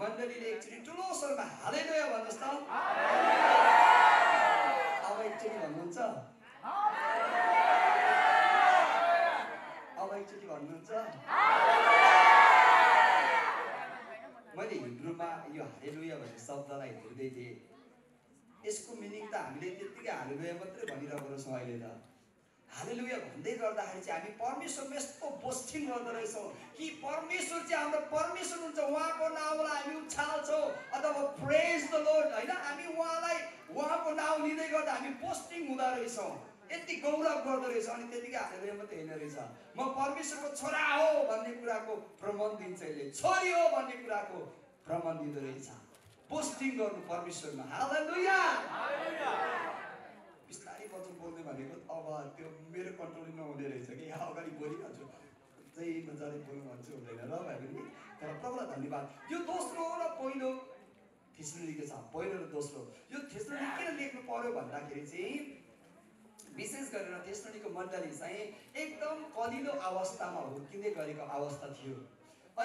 मण्डलीले एकचोटि ठुलो स्वरमा हालै लयो भन्नुहोस् त अब एकचोटि भन्नुहुन्छ अब एकचोटि भन्नुहुन्छ मैले हिब्रूमा यो हालेलुया भन्ने शब्दलाई हेर्दै थिएँ यसको मिनिङ त हामीले त्यत्तिकै हालेलुया मात्रै भनिरहेको रहेछौँ अहिले त हालेलुया भन्दै गर्दाखेरि चाहिँ हामी परमेश्वरमा यस्तो बोस्थिन गर्दो रहेछौँ कि परमेश्वर चाहिँ हाम्रो परमेश्वर हुन्छ उहाँको नाउँलाई हामी उछाल्छौँ अथवा फ्रेस द लोड होइन हामी उहाँलाई उहाँको नाउँ लिँदै गर्दा हामी पोस्टिङ हुँदो रहेछौँ यति गौरव गर्दो रहेछ अनि त्यतिकै हालेर मात्रै हेर्ने रहेछ म परमेश्वरको छोरा हो भन्ने कुराको भ्रमण दिन्छ यसले छोरी हो भन्ने कुराको भ्रमण दिँदो रहेछ पोस्टिङ गर्नु परमेश्वरमा हालेलुया कति बोल्ने भनेको अब त्यो मेरो कन्ट्रोल नहुने रहेछ कि यहाँ अगाडि बोलिहाल्छु चाहिँ मजाले बोल्नु भन्छु हुँदैन र भाइ पनि तर तपाईँलाई धन्यवाद यो दोस्रो र पहिलो थिसलिएको छ पहिलो र दोस्रो यो थिसलोनी किन लेख्नु पर्यो भन्दाखेरि चाहिँ विशेष गरेर थिसलोनीको मण्डली चाहिँ एकदम कलिलो अवस्थामा हुर्किँदै गरेको अवस्था थियो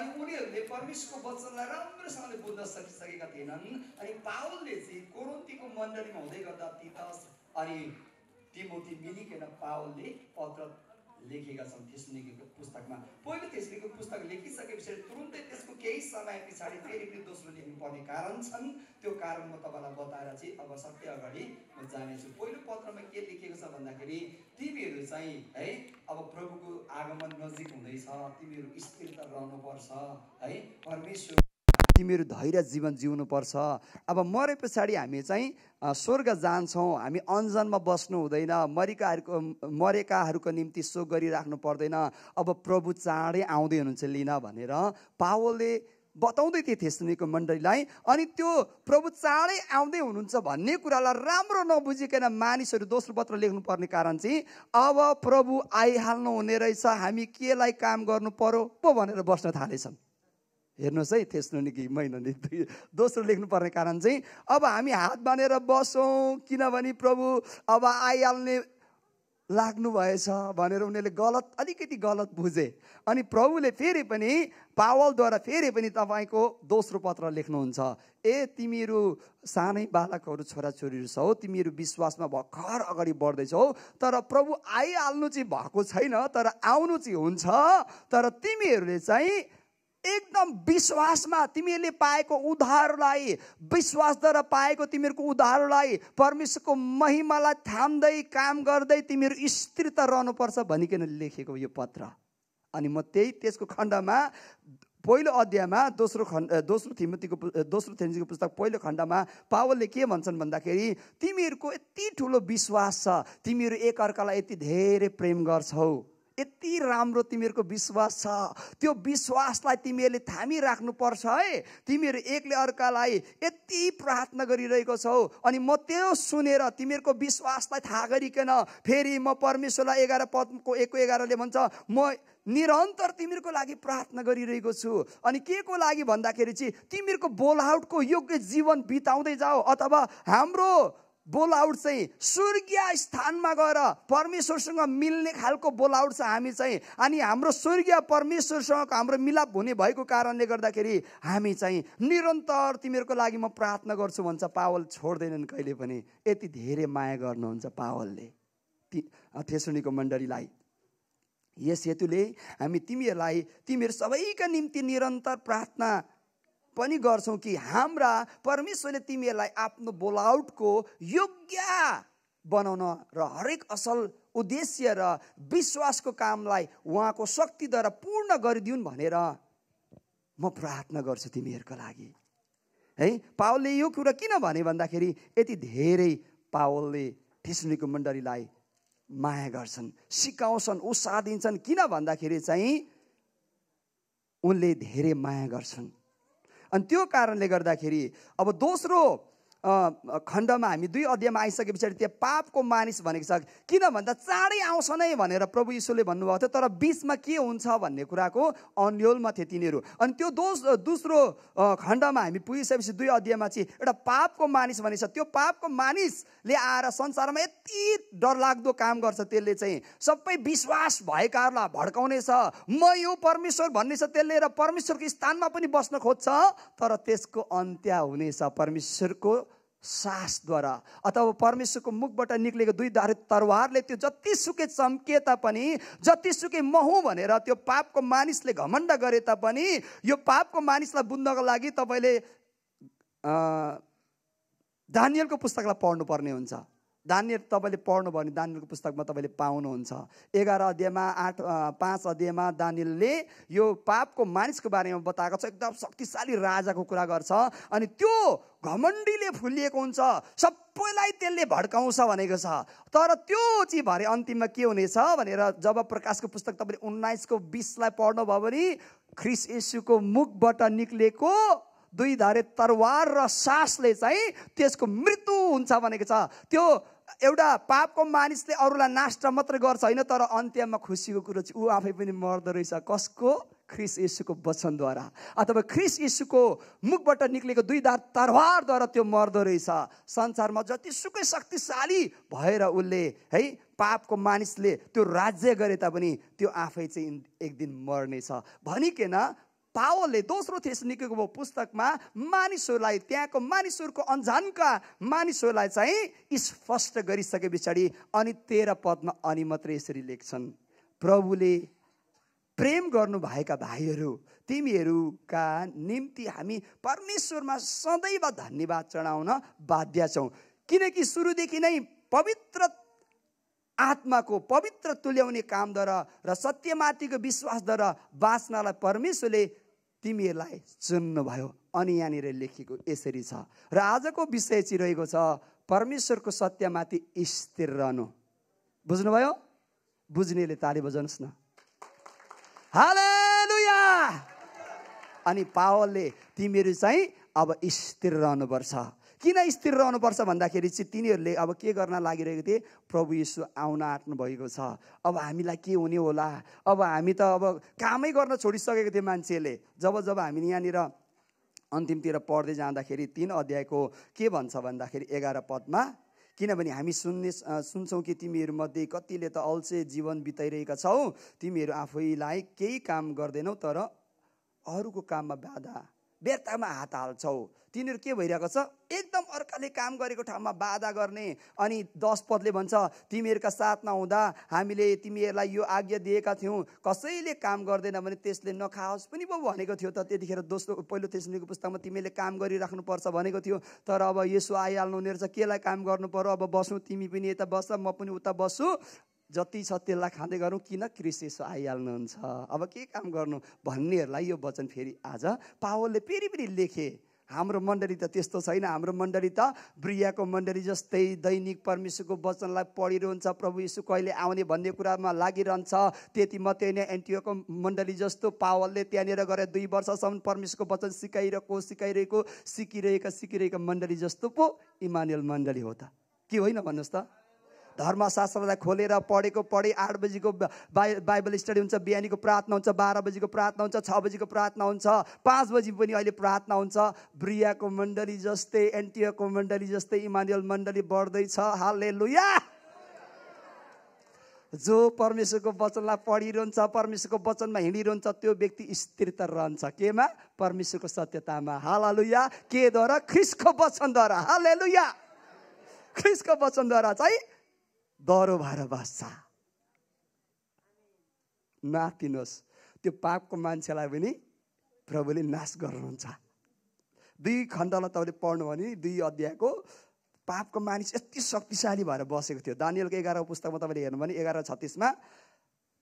अनि उनीहरूले परमेश्वरको वचनलाई राम्रोसँगले बुझ्न सकिसकेका थिएनन् अनि पावलले चाहिँ कोरोन्तीको मण्डलीमा हुँदै गर्दा तितस अनि तिमोती मिनिकेन पावलले पत्र लेखेका छन् थिस्निकीको पुस्तकमा पहिलो थिस्निकीको पुस्तक लेखिसके पछाडि तुरुन्तै त्यसको केही समय पछाडि फेरि पनि दोस्रो लेख्नुपर्ने कारण छन् त्यो कारण म तपाईँलाई बताएर चाहिँ अब सत्य अगाडि म जानेछु पहिलो पत्रमा के लेखिएको छ भन्दाखेरि तिमीहरू चाहिँ है अब प्रभुको आगमन नजिक हुँदैछ तिमीहरू स्थिर स्थिरता रहनुपर्छ है परमेश्वर तिमीहरू धैर्य जीवन जिउनुपर्छ अब मरे पछाडि हामी चाहिँ स्वर्ग जान्छौँ हामी अन्जनमा बस्नु हुँदैन मरेकाहरूको मरेकाहरूको निम्ति सो गरिराख्नु पर्दैन अब प्रभु चाँडै आउँदै हुनुहुन्छ लिन भनेर पावलले बताउँदै थिए थेसनीको मण्डलीलाई अनि त्यो प्रभु चाँडै आउँदै हुनुहुन्छ भन्ने कुरालाई राम्रो नबुझिकन मानिसहरू दोस्रो पत्र लेख्नुपर्ने कारण चाहिँ अब प्रभु आइहाल्नु हुने रहेछ हामी केलाई काम गर्नु पर्यो पो भनेर बस्न थालेछन् हेर्नुहोस् है नि कि महिना नि दोस्रो लेख्नुपर्ने कारण चाहिँ अब हामी हात बाँधेर बसौँ किनभने प्रभु अब आइहाल्ने लाग्नु भएछ भनेर उनीहरूले गलत अलिकति गलत बुझे अनि प्रभुले फेरि पनि पावलद्वारा फेरि पनि तपाईँको दोस्रो पत्र लेख्नुहुन्छ ए तिमीहरू सानै बालकहरू छोराछोरीहरू छौ तिमीहरू विश्वासमा भर्खर अगाडि बढ्दैछौ तर प्रभु आइहाल्नु चाहिँ भएको छैन तर आउनु चाहिँ हुन्छ तर तिमीहरूले चाहिँ एकदम विश्वासमा तिमीहरूले पाएको उद्धारलाई विश्वासद्वारा पाएको तिमीहरूको उद्धारलाई परमेश्वरको महिमालाई थाम्दै काम गर्दै तिमीहरू स्थिरता रहनुपर्छ भनिकन लेखेको यो पत्र अनि म त्यही त्यसको खण्डमा पहिलो अध्यायमा दोस्रो खण्ड दोस्रो थिमतीको दोस्रो थिमतीको पुस्तक पहिलो खण्डमा पावलले के भन्छन् भन्दाखेरि तिमीहरूको यति ठुलो विश्वास छ तिमीहरू एकअर्कालाई यति धेरै प्रेम गर्छौ यति राम्रो तिमीहरूको विश्वास छ त्यो विश्वासलाई तिमीहरूले थामी पर्छ है तिमीहरू एकले अर्कालाई यति प्रार्थना गरिरहेको छौ अनि म त्यो सुनेर तिमीहरूको विश्वासलाई थाहा गरिकन फेरि म परमेश्वरलाई एघार पदको एक एघारले भन्छ म निरन्तर तिमीहरूको लागि प्रार्थना गरिरहेको छु अनि के को लागि भन्दाखेरि चाहिँ तिमीहरूको बोलआउटको योग्य जीवन बिताउँदै जाऊ अथवा हाम्रो बोल चाहिँ स्वर्गीय स्थानमा गएर परमेश्वरसँग मिल्ने खालको बोल छ हामी चाहिँ अनि हाम्रो स्वर्गीय परमेश्वरसँग हाम्रो मिलाप हुने भएको कारणले गर्दाखेरि हामी चाहिँ निरन्तर तिमीहरूको लागि म प्रार्थना गर्छु भन्छ पावल छोड्दैनन् कहिले पनि यति धेरै माया गर्नुहुन्छ पावलले ती थेसुनीको मण्डलीलाई यस हेतुले हामी तिमीहरूलाई तिमीहरू सबैका निम्ति निरन्तर प्रार्थना पनि गर्छौँ कि हाम्रा परमेश्वरले तिमीहरूलाई आफ्नो बोलाउटको योग्य बनाउन र हरेक असल उद्देश्य र विश्वासको कामलाई उहाँको शक्तिद्वारा पूर्ण गरिदिउन् भनेर म प्रार्थना गर्छु तिमीहरूको लागि है पावलले यो कुरा किन भने भन्दाखेरि यति धेरै पावलले ठिसुनीको मण्डलीलाई माया गर्छन् सिकाउँछन् उत्साह दिन्छन् किन भन्दाखेरि चाहिँ उनले धेरै माया गर्छन् अनि त्यो कारणले गर्दाखेरि अब दोस्रो खण्डमा हामी दुई अध्यायमा आइसके पछाडि त्यहाँ पापको मानिस भनेको छ किन भन्दा चाँडै आउँछ नै भनेर प्रभु यीशुले भन्नुभएको थियो तर बिचमा के हुन्छ भन्ने कुराको अन्यलमा थिए तिनीहरू अनि त्यो दोस दोस्रो खण्डमा हामी पुगिसकेपछि दुई अध्यायमा चाहिँ एउटा पापको मानिस भनेको छ त्यो पापको मानिसले आएर संसारमा यति डरलाग्दो काम गर्छ त्यसले चाहिँ सबै विश्वास भएकाहरूलाई भड्काउनेछ म यो परमेश्वर भन्ने छ त्यसले र परमेश्वरको स्थानमा पनि बस्न खोज्छ तर त्यसको अन्त्य हुनेछ परमेश्वरको सासद्वारा अथवा परमेश्वरको मुखबाट निक्लेको दुई धारे तरवारले त्यो जतिसुकै चम्किए तापनि जतिसुकै महु भनेर त्यो पापको मानिसले घमण्ड गरे तापनि यो पापको मानिसलाई बुझ्नको लागि तपाईँले दानियलको पुस्तकलाई पढ्नुपर्ने हुन्छ दानियल तपाईँले पढ्नुभयो भने दानियलको पुस्तकमा तपाईँले पाउनुहुन्छ एघार अध्यायमा आठ पाँच अध्यायमा दानिलले यो पापको मानिसको बारेमा बताएको छ एकदम शक्तिशाली राजाको कुरा गर्छ अनि त्यो घमण्डीले फुलिएको हुन्छ सबैलाई त्यसले भड्काउँछ भनेको छ तर त्यो चाहिँ भरे अन्तिममा के हुनेछ भनेर जब प्रकाशको पुस्तक तपाईँले उन्नाइसको बिसलाई पढ्नुभयो भने ख्रिस यसुको मुखबाट निक्लिएको दुई धारे तरवार र सासले चाहिँ त्यसको मृत्यु हुन्छ भनेको छ त्यो एउटा पापको मानिसले अरूलाई नाष्ट मात्र गर्छ होइन तर अन्त्यमा खुसीको कुरो चाहिँ ऊ आफै पनि मर्दो रहेछ कसको ख्रिस यसुको वचनद्वारा अथवा ख्रिस यसुको मुखबाट निस्केको दुई दार तरवारद्वारा त्यो मर्दो रहेछ संसारमा जतिसुकै शक्तिशाली भएर उसले है पापको मानिसले त्यो राज्य गरे तापनि त्यो आफै चाहिँ एक दिन मर्नेछ भनिकन पावलले दोस्रो थेस निकेको पुस्तकमा मानिसहरूलाई त्यहाँको मानिसहरूको अन्जानका मानिसहरूलाई चाहिँ स्पष्ट गरिसके पछाडि अनि तेह्र पदमा अनि मात्रै यसरी लेख्छन् प्रभुले प्रेम गर्नुभएका भाइहरू तिमीहरूका निम्ति हामी परमेश्वरमा सदैव धन्यवाद चढाउन बाध्य छौँ किनकि सुरुदेखि नै पवित्र आत्माको पवित्र तुल्याउने कामद्वारा र सत्यमाथिको विश्वासद्वारा बाँच्नलाई परमेश्वरले तिमीहरूलाई चुन्नुभयो अनि यहाँनिर लेखेको यसरी छ र आजको विषय चाहिँ रहेको छ परमेश्वरको सत्यमाथि स्थिर रहनु बुझ्नुभयो बुझ्नेले ताली बजाउनुहोस् न हालेलुया अनि पावलले तिमीहरू चाहिँ अब स्थिर रहनुपर्छ किन स्थिर रहनुपर्छ भन्दाखेरि चाहिँ तिनीहरूले अब के गर्न लागिरहेको थिए प्रभु यीशु आउन आँट्नु भएको छ अब हामीलाई के हुने होला अब हामी त अब कामै गर्न छोडिसकेको थियौँ मान्छेले जब जब हामी यहाँनिर अन्तिमतिर पढ्दै जाँदाखेरि तिन अध्यायको के भन्छ भन्दाखेरि एघार पदमा किनभने हामी सुन्ने सुन्छौँ कि तिमीहरूमध्ये कतिले त अल्छे जीवन बिताइरहेका छौ तिमीहरू आफैलाई केही काम गर्दैनौ तर अरूको काममा बाधा व्यर्थमा हात हाल्छौ तिनीहरू के भइरहेको छ एकदम अर्काले काम गरेको ठाउँमा बाधा गर्ने अनि दस पदले भन्छ तिमीहरूका साथ नहुँदा हामीले तिमीहरूलाई यो आज्ञा दिएका थियौँ कसैले काम गर्दैन भने त्यसले नखाओस् पनि पो भनेको थियो त त्यतिखेर दोस्रो पहिलो तेस्रोको पुस्तकमा तिमीले काम गरिराख्नुपर्छ भनेको थियो तर अब यसो आइहाल्नु हुने रहेछ केलाई काम गर्नु पर्यो अब बसौँ तिमी पनि यता बस्छ म पनि उता बस्छु जति छ त्यसलाई खाँदै गरौँ किन क्रिसेस आइहाल्नुहुन्छ अब के काम गर्नु भन्नेहरूलाई यो वचन फेरि आज पावलले फेरि पनि लेखे हाम्रो मण्डली त त्यस्तो छैन हाम्रो मण्डली त ब्रियाको मण्डली जस्तै दैनिक परमेश्वरको वचनलाई पढिरहन्छ प्रभु यीशु कहिले आउने भन्ने कुरामा लागिरहन्छ त्यति मात्रै नै एनटिओको मण्डली जस्तो पावलले त्यहाँनिर गएर दुई वर्षसम्म परमेश्वरको वचन सिकाइरहेको सिकाइरहेको सिकिरहेका सिकिरहेको मण्डली जस्तो पो इमान्यल मण्डली हो त के होइन भन्नुहोस् त धर्मशास्त्रलाई खोलेर पढेको पढे आठ बजीको बाइ बाइबल स्टडी हुन्छ बिहानीको प्रार्थना हुन्छ बाह्र बजीको प्रार्थना हुन्छ छ बजीको प्रार्थना हुन्छ पाँच बजी पनि अहिले प्रार्थना हुन्छ ब्रियाको मण्डली जस्तै एन्टियाको मण्डली जस्तै इमान्युल मण्डली बढ्दैछ हालले लुया जो परमेश्वरको वचनलाई पढिरहन्छ परमेश्वरको वचनमा हिँडिरहन्छ त्यो व्यक्ति स्थिरता रहन्छ केमा परमेश्वरको सत्यतामा हालुया केद्वारा ख्रिसको वचनद्वारा हालेलुया ख्रिसको वचनद्वारा चाहिँ दह्रो भएर बस्छ नातिनुहोस् त्यो पापको मान्छेलाई पनि प्रभुले नाश गर्नुहुन्छ दुई खण्डलाई तपाईँले पढ्नु भने दुई अध्यायको पापको मानिस यति शक्तिशाली भएर बसेको थियो दानियलको एघार पुस्तकमा तपाईँले हेर्नु भने एघार छत्तिसमा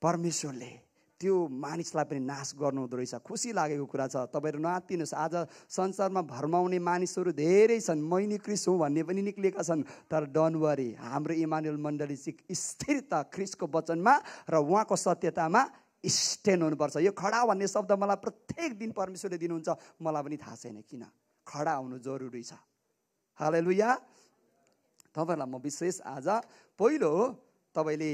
परमेश्वरले त्यो मानिसलाई पनि नाश गर्नुहुँदो रहेछ खुसी लागेको कुरा छ तपाईँहरू नआत्तिनुहोस् आज संसारमा भरमाउने मानिसहरू धेरै छन् मैनी क्रिस हुँ भन्ने पनि निक्लिएका छन् तर डनवरी हाम्रो इमानुएल मण्डली चाहिँ स्थिरता क्रिसको वचनमा र उहाँको सत्यतामा स्ट्यान्ड हुनुपर्छ यो खडा भन्ने शब्द मलाई प्रत्येक दिन परमेश्वरले दिनुहुन्छ मलाई पनि थाहा छैन किन खडा हुनु जरुरी छ हालै लुया तपाईँहरूलाई म विशेष आज पहिलो तपाईँले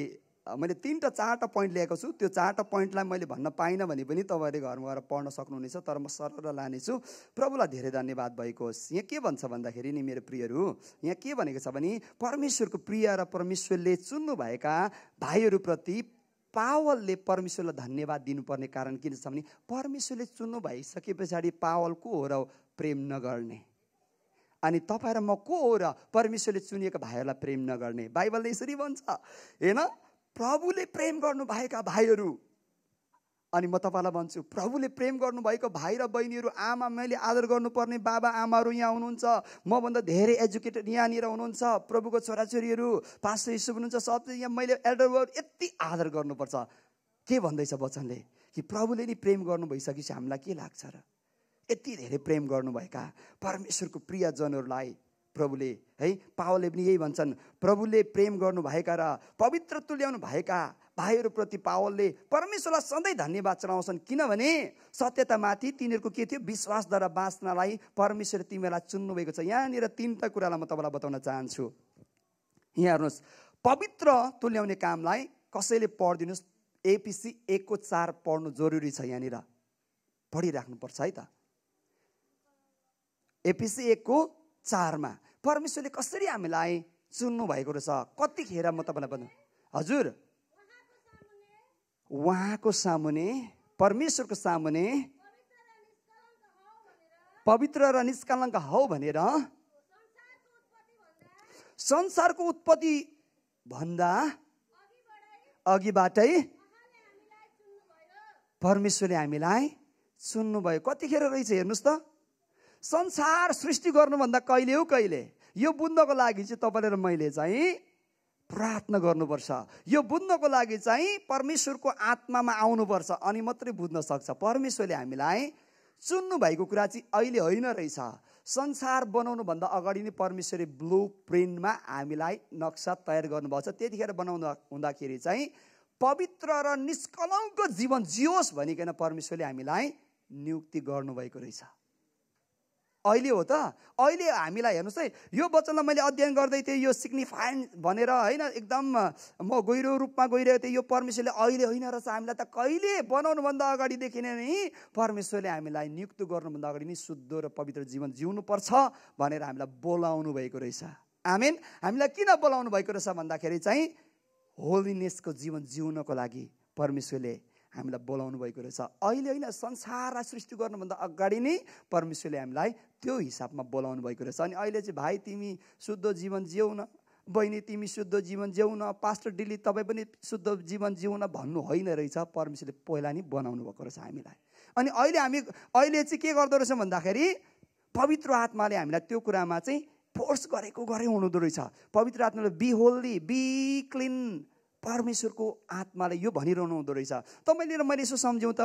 मैले तिनवटा चारवटा पोइन्ट ल्याएको छु त्यो चारवटा पोइन्टलाई मैले भन्न पाइनँ भने पनि तपाईँहरूले घरमा गएर पढ्न सक्नुहुनेछ तर म सरल लानेछु प्रभुलाई धेरै धन्यवाद भएको होस् यहाँ के भन्छ भन्दाखेरि नि मेरो प्रियहरू यहाँ के भनेको छ भने परमेश्वरको प्रिय र परमेश्वरले चुन्नुभएका भाइहरूप्रति पावलले परमेश्वरलाई धन्यवाद दिनुपर्ने कारण किन छ भने परमेश्वरले चुन्नु भइसके पछाडि पावल को हो र प्रेम नगर्ने अनि तपाईँ र म को हो र परमेश्वरले चुनिएको भाइहरूलाई प्रेम नगर्ने बाइबलले यसरी भन्छ होइन प्रभुले प्रेम गर्नुभएका भाइहरू अनि म तपाईँलाई भन्छु प्रभुले प्रेम गर्नुभएको भाइ र बहिनीहरू आमा मैले आदर गर्नुपर्ने बाबा आमाहरू यहाँ हुनुहुन्छ मभन्दा धेरै एजुकेटेड यहाँनिर हुनुहुन्छ प्रभुको छोराछोरीहरू पास्टर यीशु हुनुहुन्छ सब यहाँ मैले एल्डर वर्ड यति आदर गर्नुपर्छ के भन्दैछ वचनले कि प्रभुले नि प्रेम गर्नु भइसकेपछि हामीलाई के लाग्छ र यति धेरै प्रेम गर्नुभएका परमेश्वरको प्रियजनहरूलाई प्रभुले है पावलले पनि यही भन्छन् प्रभुले प्रेम गर्नुभएका र पवित्र तुल्याउनु भएका भाइहरूप्रति पावलले परमेश्वरलाई सधैँ धन्यवाद चढाउँछन् किनभने सत्यतामाथि तिनीहरूको के थियो विश्वासद्वारा बाँच्नलाई परमेश्वर तिमीहरूलाई चुन्नुभएको छ यहाँनिर तिनवटा कुरालाई म तपाईँलाई बताउन चाहन्छु यहाँ हेर्नुहोस् पवित्र तुल्याउने कामलाई कसैले पढिदिनुहोस् एपिसी एकको चार पढ्नु जरुरी छ यहाँनिर पढिराख्नुपर्छ है त एपिसी एकको चारमा परमेश्वरले कसरी हामीलाई चुन्नु भएको रहेछ कतिखेर म तपाईँलाई भन्नु हजुर उहाँको सामुने परमेश्वरको सामुने पवित्र र निष्कलङ्क हौ भनेर संसारको उत्पत्ति भन्दा अघिबाटै परमेश्वरले हामीलाई सुन्नुभयो कतिखेर रहेछ हेर्नुहोस् त संसार सृष्टि गर्नुभन्दा कहिले हो कहिले यो बुझ्नको लागि चाहिँ तपाईँले र मैले चाहिँ प्रार्थना गर्नुपर्छ यो बुझ्नको लागि चाहिँ परमेश्वरको आत्मामा आउनुपर्छ अनि मात्रै बुझ्न सक्छ परमेश्वरले हामीलाई चुन्नु भएको कुरा चाहिँ अहिले होइन रहेछ संसार बनाउनुभन्दा अगाडि नै परमेश्वरले ब्लु प्रिन्टमा हामीलाई नक्सा तयार गर्नुभएको छ त्यतिखेर बनाउनु हुँदाखेरि चाहिँ पवित्र र निष्कलङ्क जीवन जियोस् भनिकन परमेश्वरले हामीलाई नियुक्ति गर्नुभएको रहेछ अहिले हो त अहिले हामीलाई हेर्नुहोस् है यो वचनलाई मैले अध्ययन गर्दै थिएँ यो सिग्निफाइन भनेर होइन एकदम म गहिरो रूपमा गइरहेको थिएँ यो परमेश्वरले अहिले होइन रहेछ हामीलाई त कहिले बनाउनुभन्दा अगाडिदेखि नै परमेश्वरले हामीलाई नियुक्त गर्नुभन्दा अगाडि नै शुद्ध र पवित्र जीवन जिउनुपर्छ भनेर हामीलाई बोलाउनु भएको रहेछ आमेन हामीलाई किन बोलाउनु भएको रहेछ भन्दाखेरि चाहिँ होलिनेसको जीवन जिउनको लागि परमेश्वरले हामीलाई बोलाउनु भएको रहेछ अहिले होइन संसारलाई सृष्टि गर्नुभन्दा अगाडि नै परमेश्वरले हामीलाई त्यो हिसाबमा बोलाउनु भएको रहेछ अनि अहिले चाहिँ भाइ तिमी शुद्ध जीवन जिउन बहिनी तिमी शुद्ध जीवन जिउन पास्टर डिली तपाईँ पनि शुद्ध जीवन जिउन भन्नु होइन रहेछ परमेश्वरले पहिला नै बनाउनु भएको रहेछ हामीलाई अनि अहिले हामी अहिले चाहिँ के गर्दो रहेछौँ भन्दाखेरि पवित्र आत्माले हामीलाई त्यो कुरामा चाहिँ फोर्स गरेको गरे हुनुहुँदो रहेछ पवित्र आत्माले बी होल्ली बी क्लिन परमेश्वरको आत्माले यो भनिरहनु हुँदो रहेछ तपाईँले र मैले यसो सम्झौँ त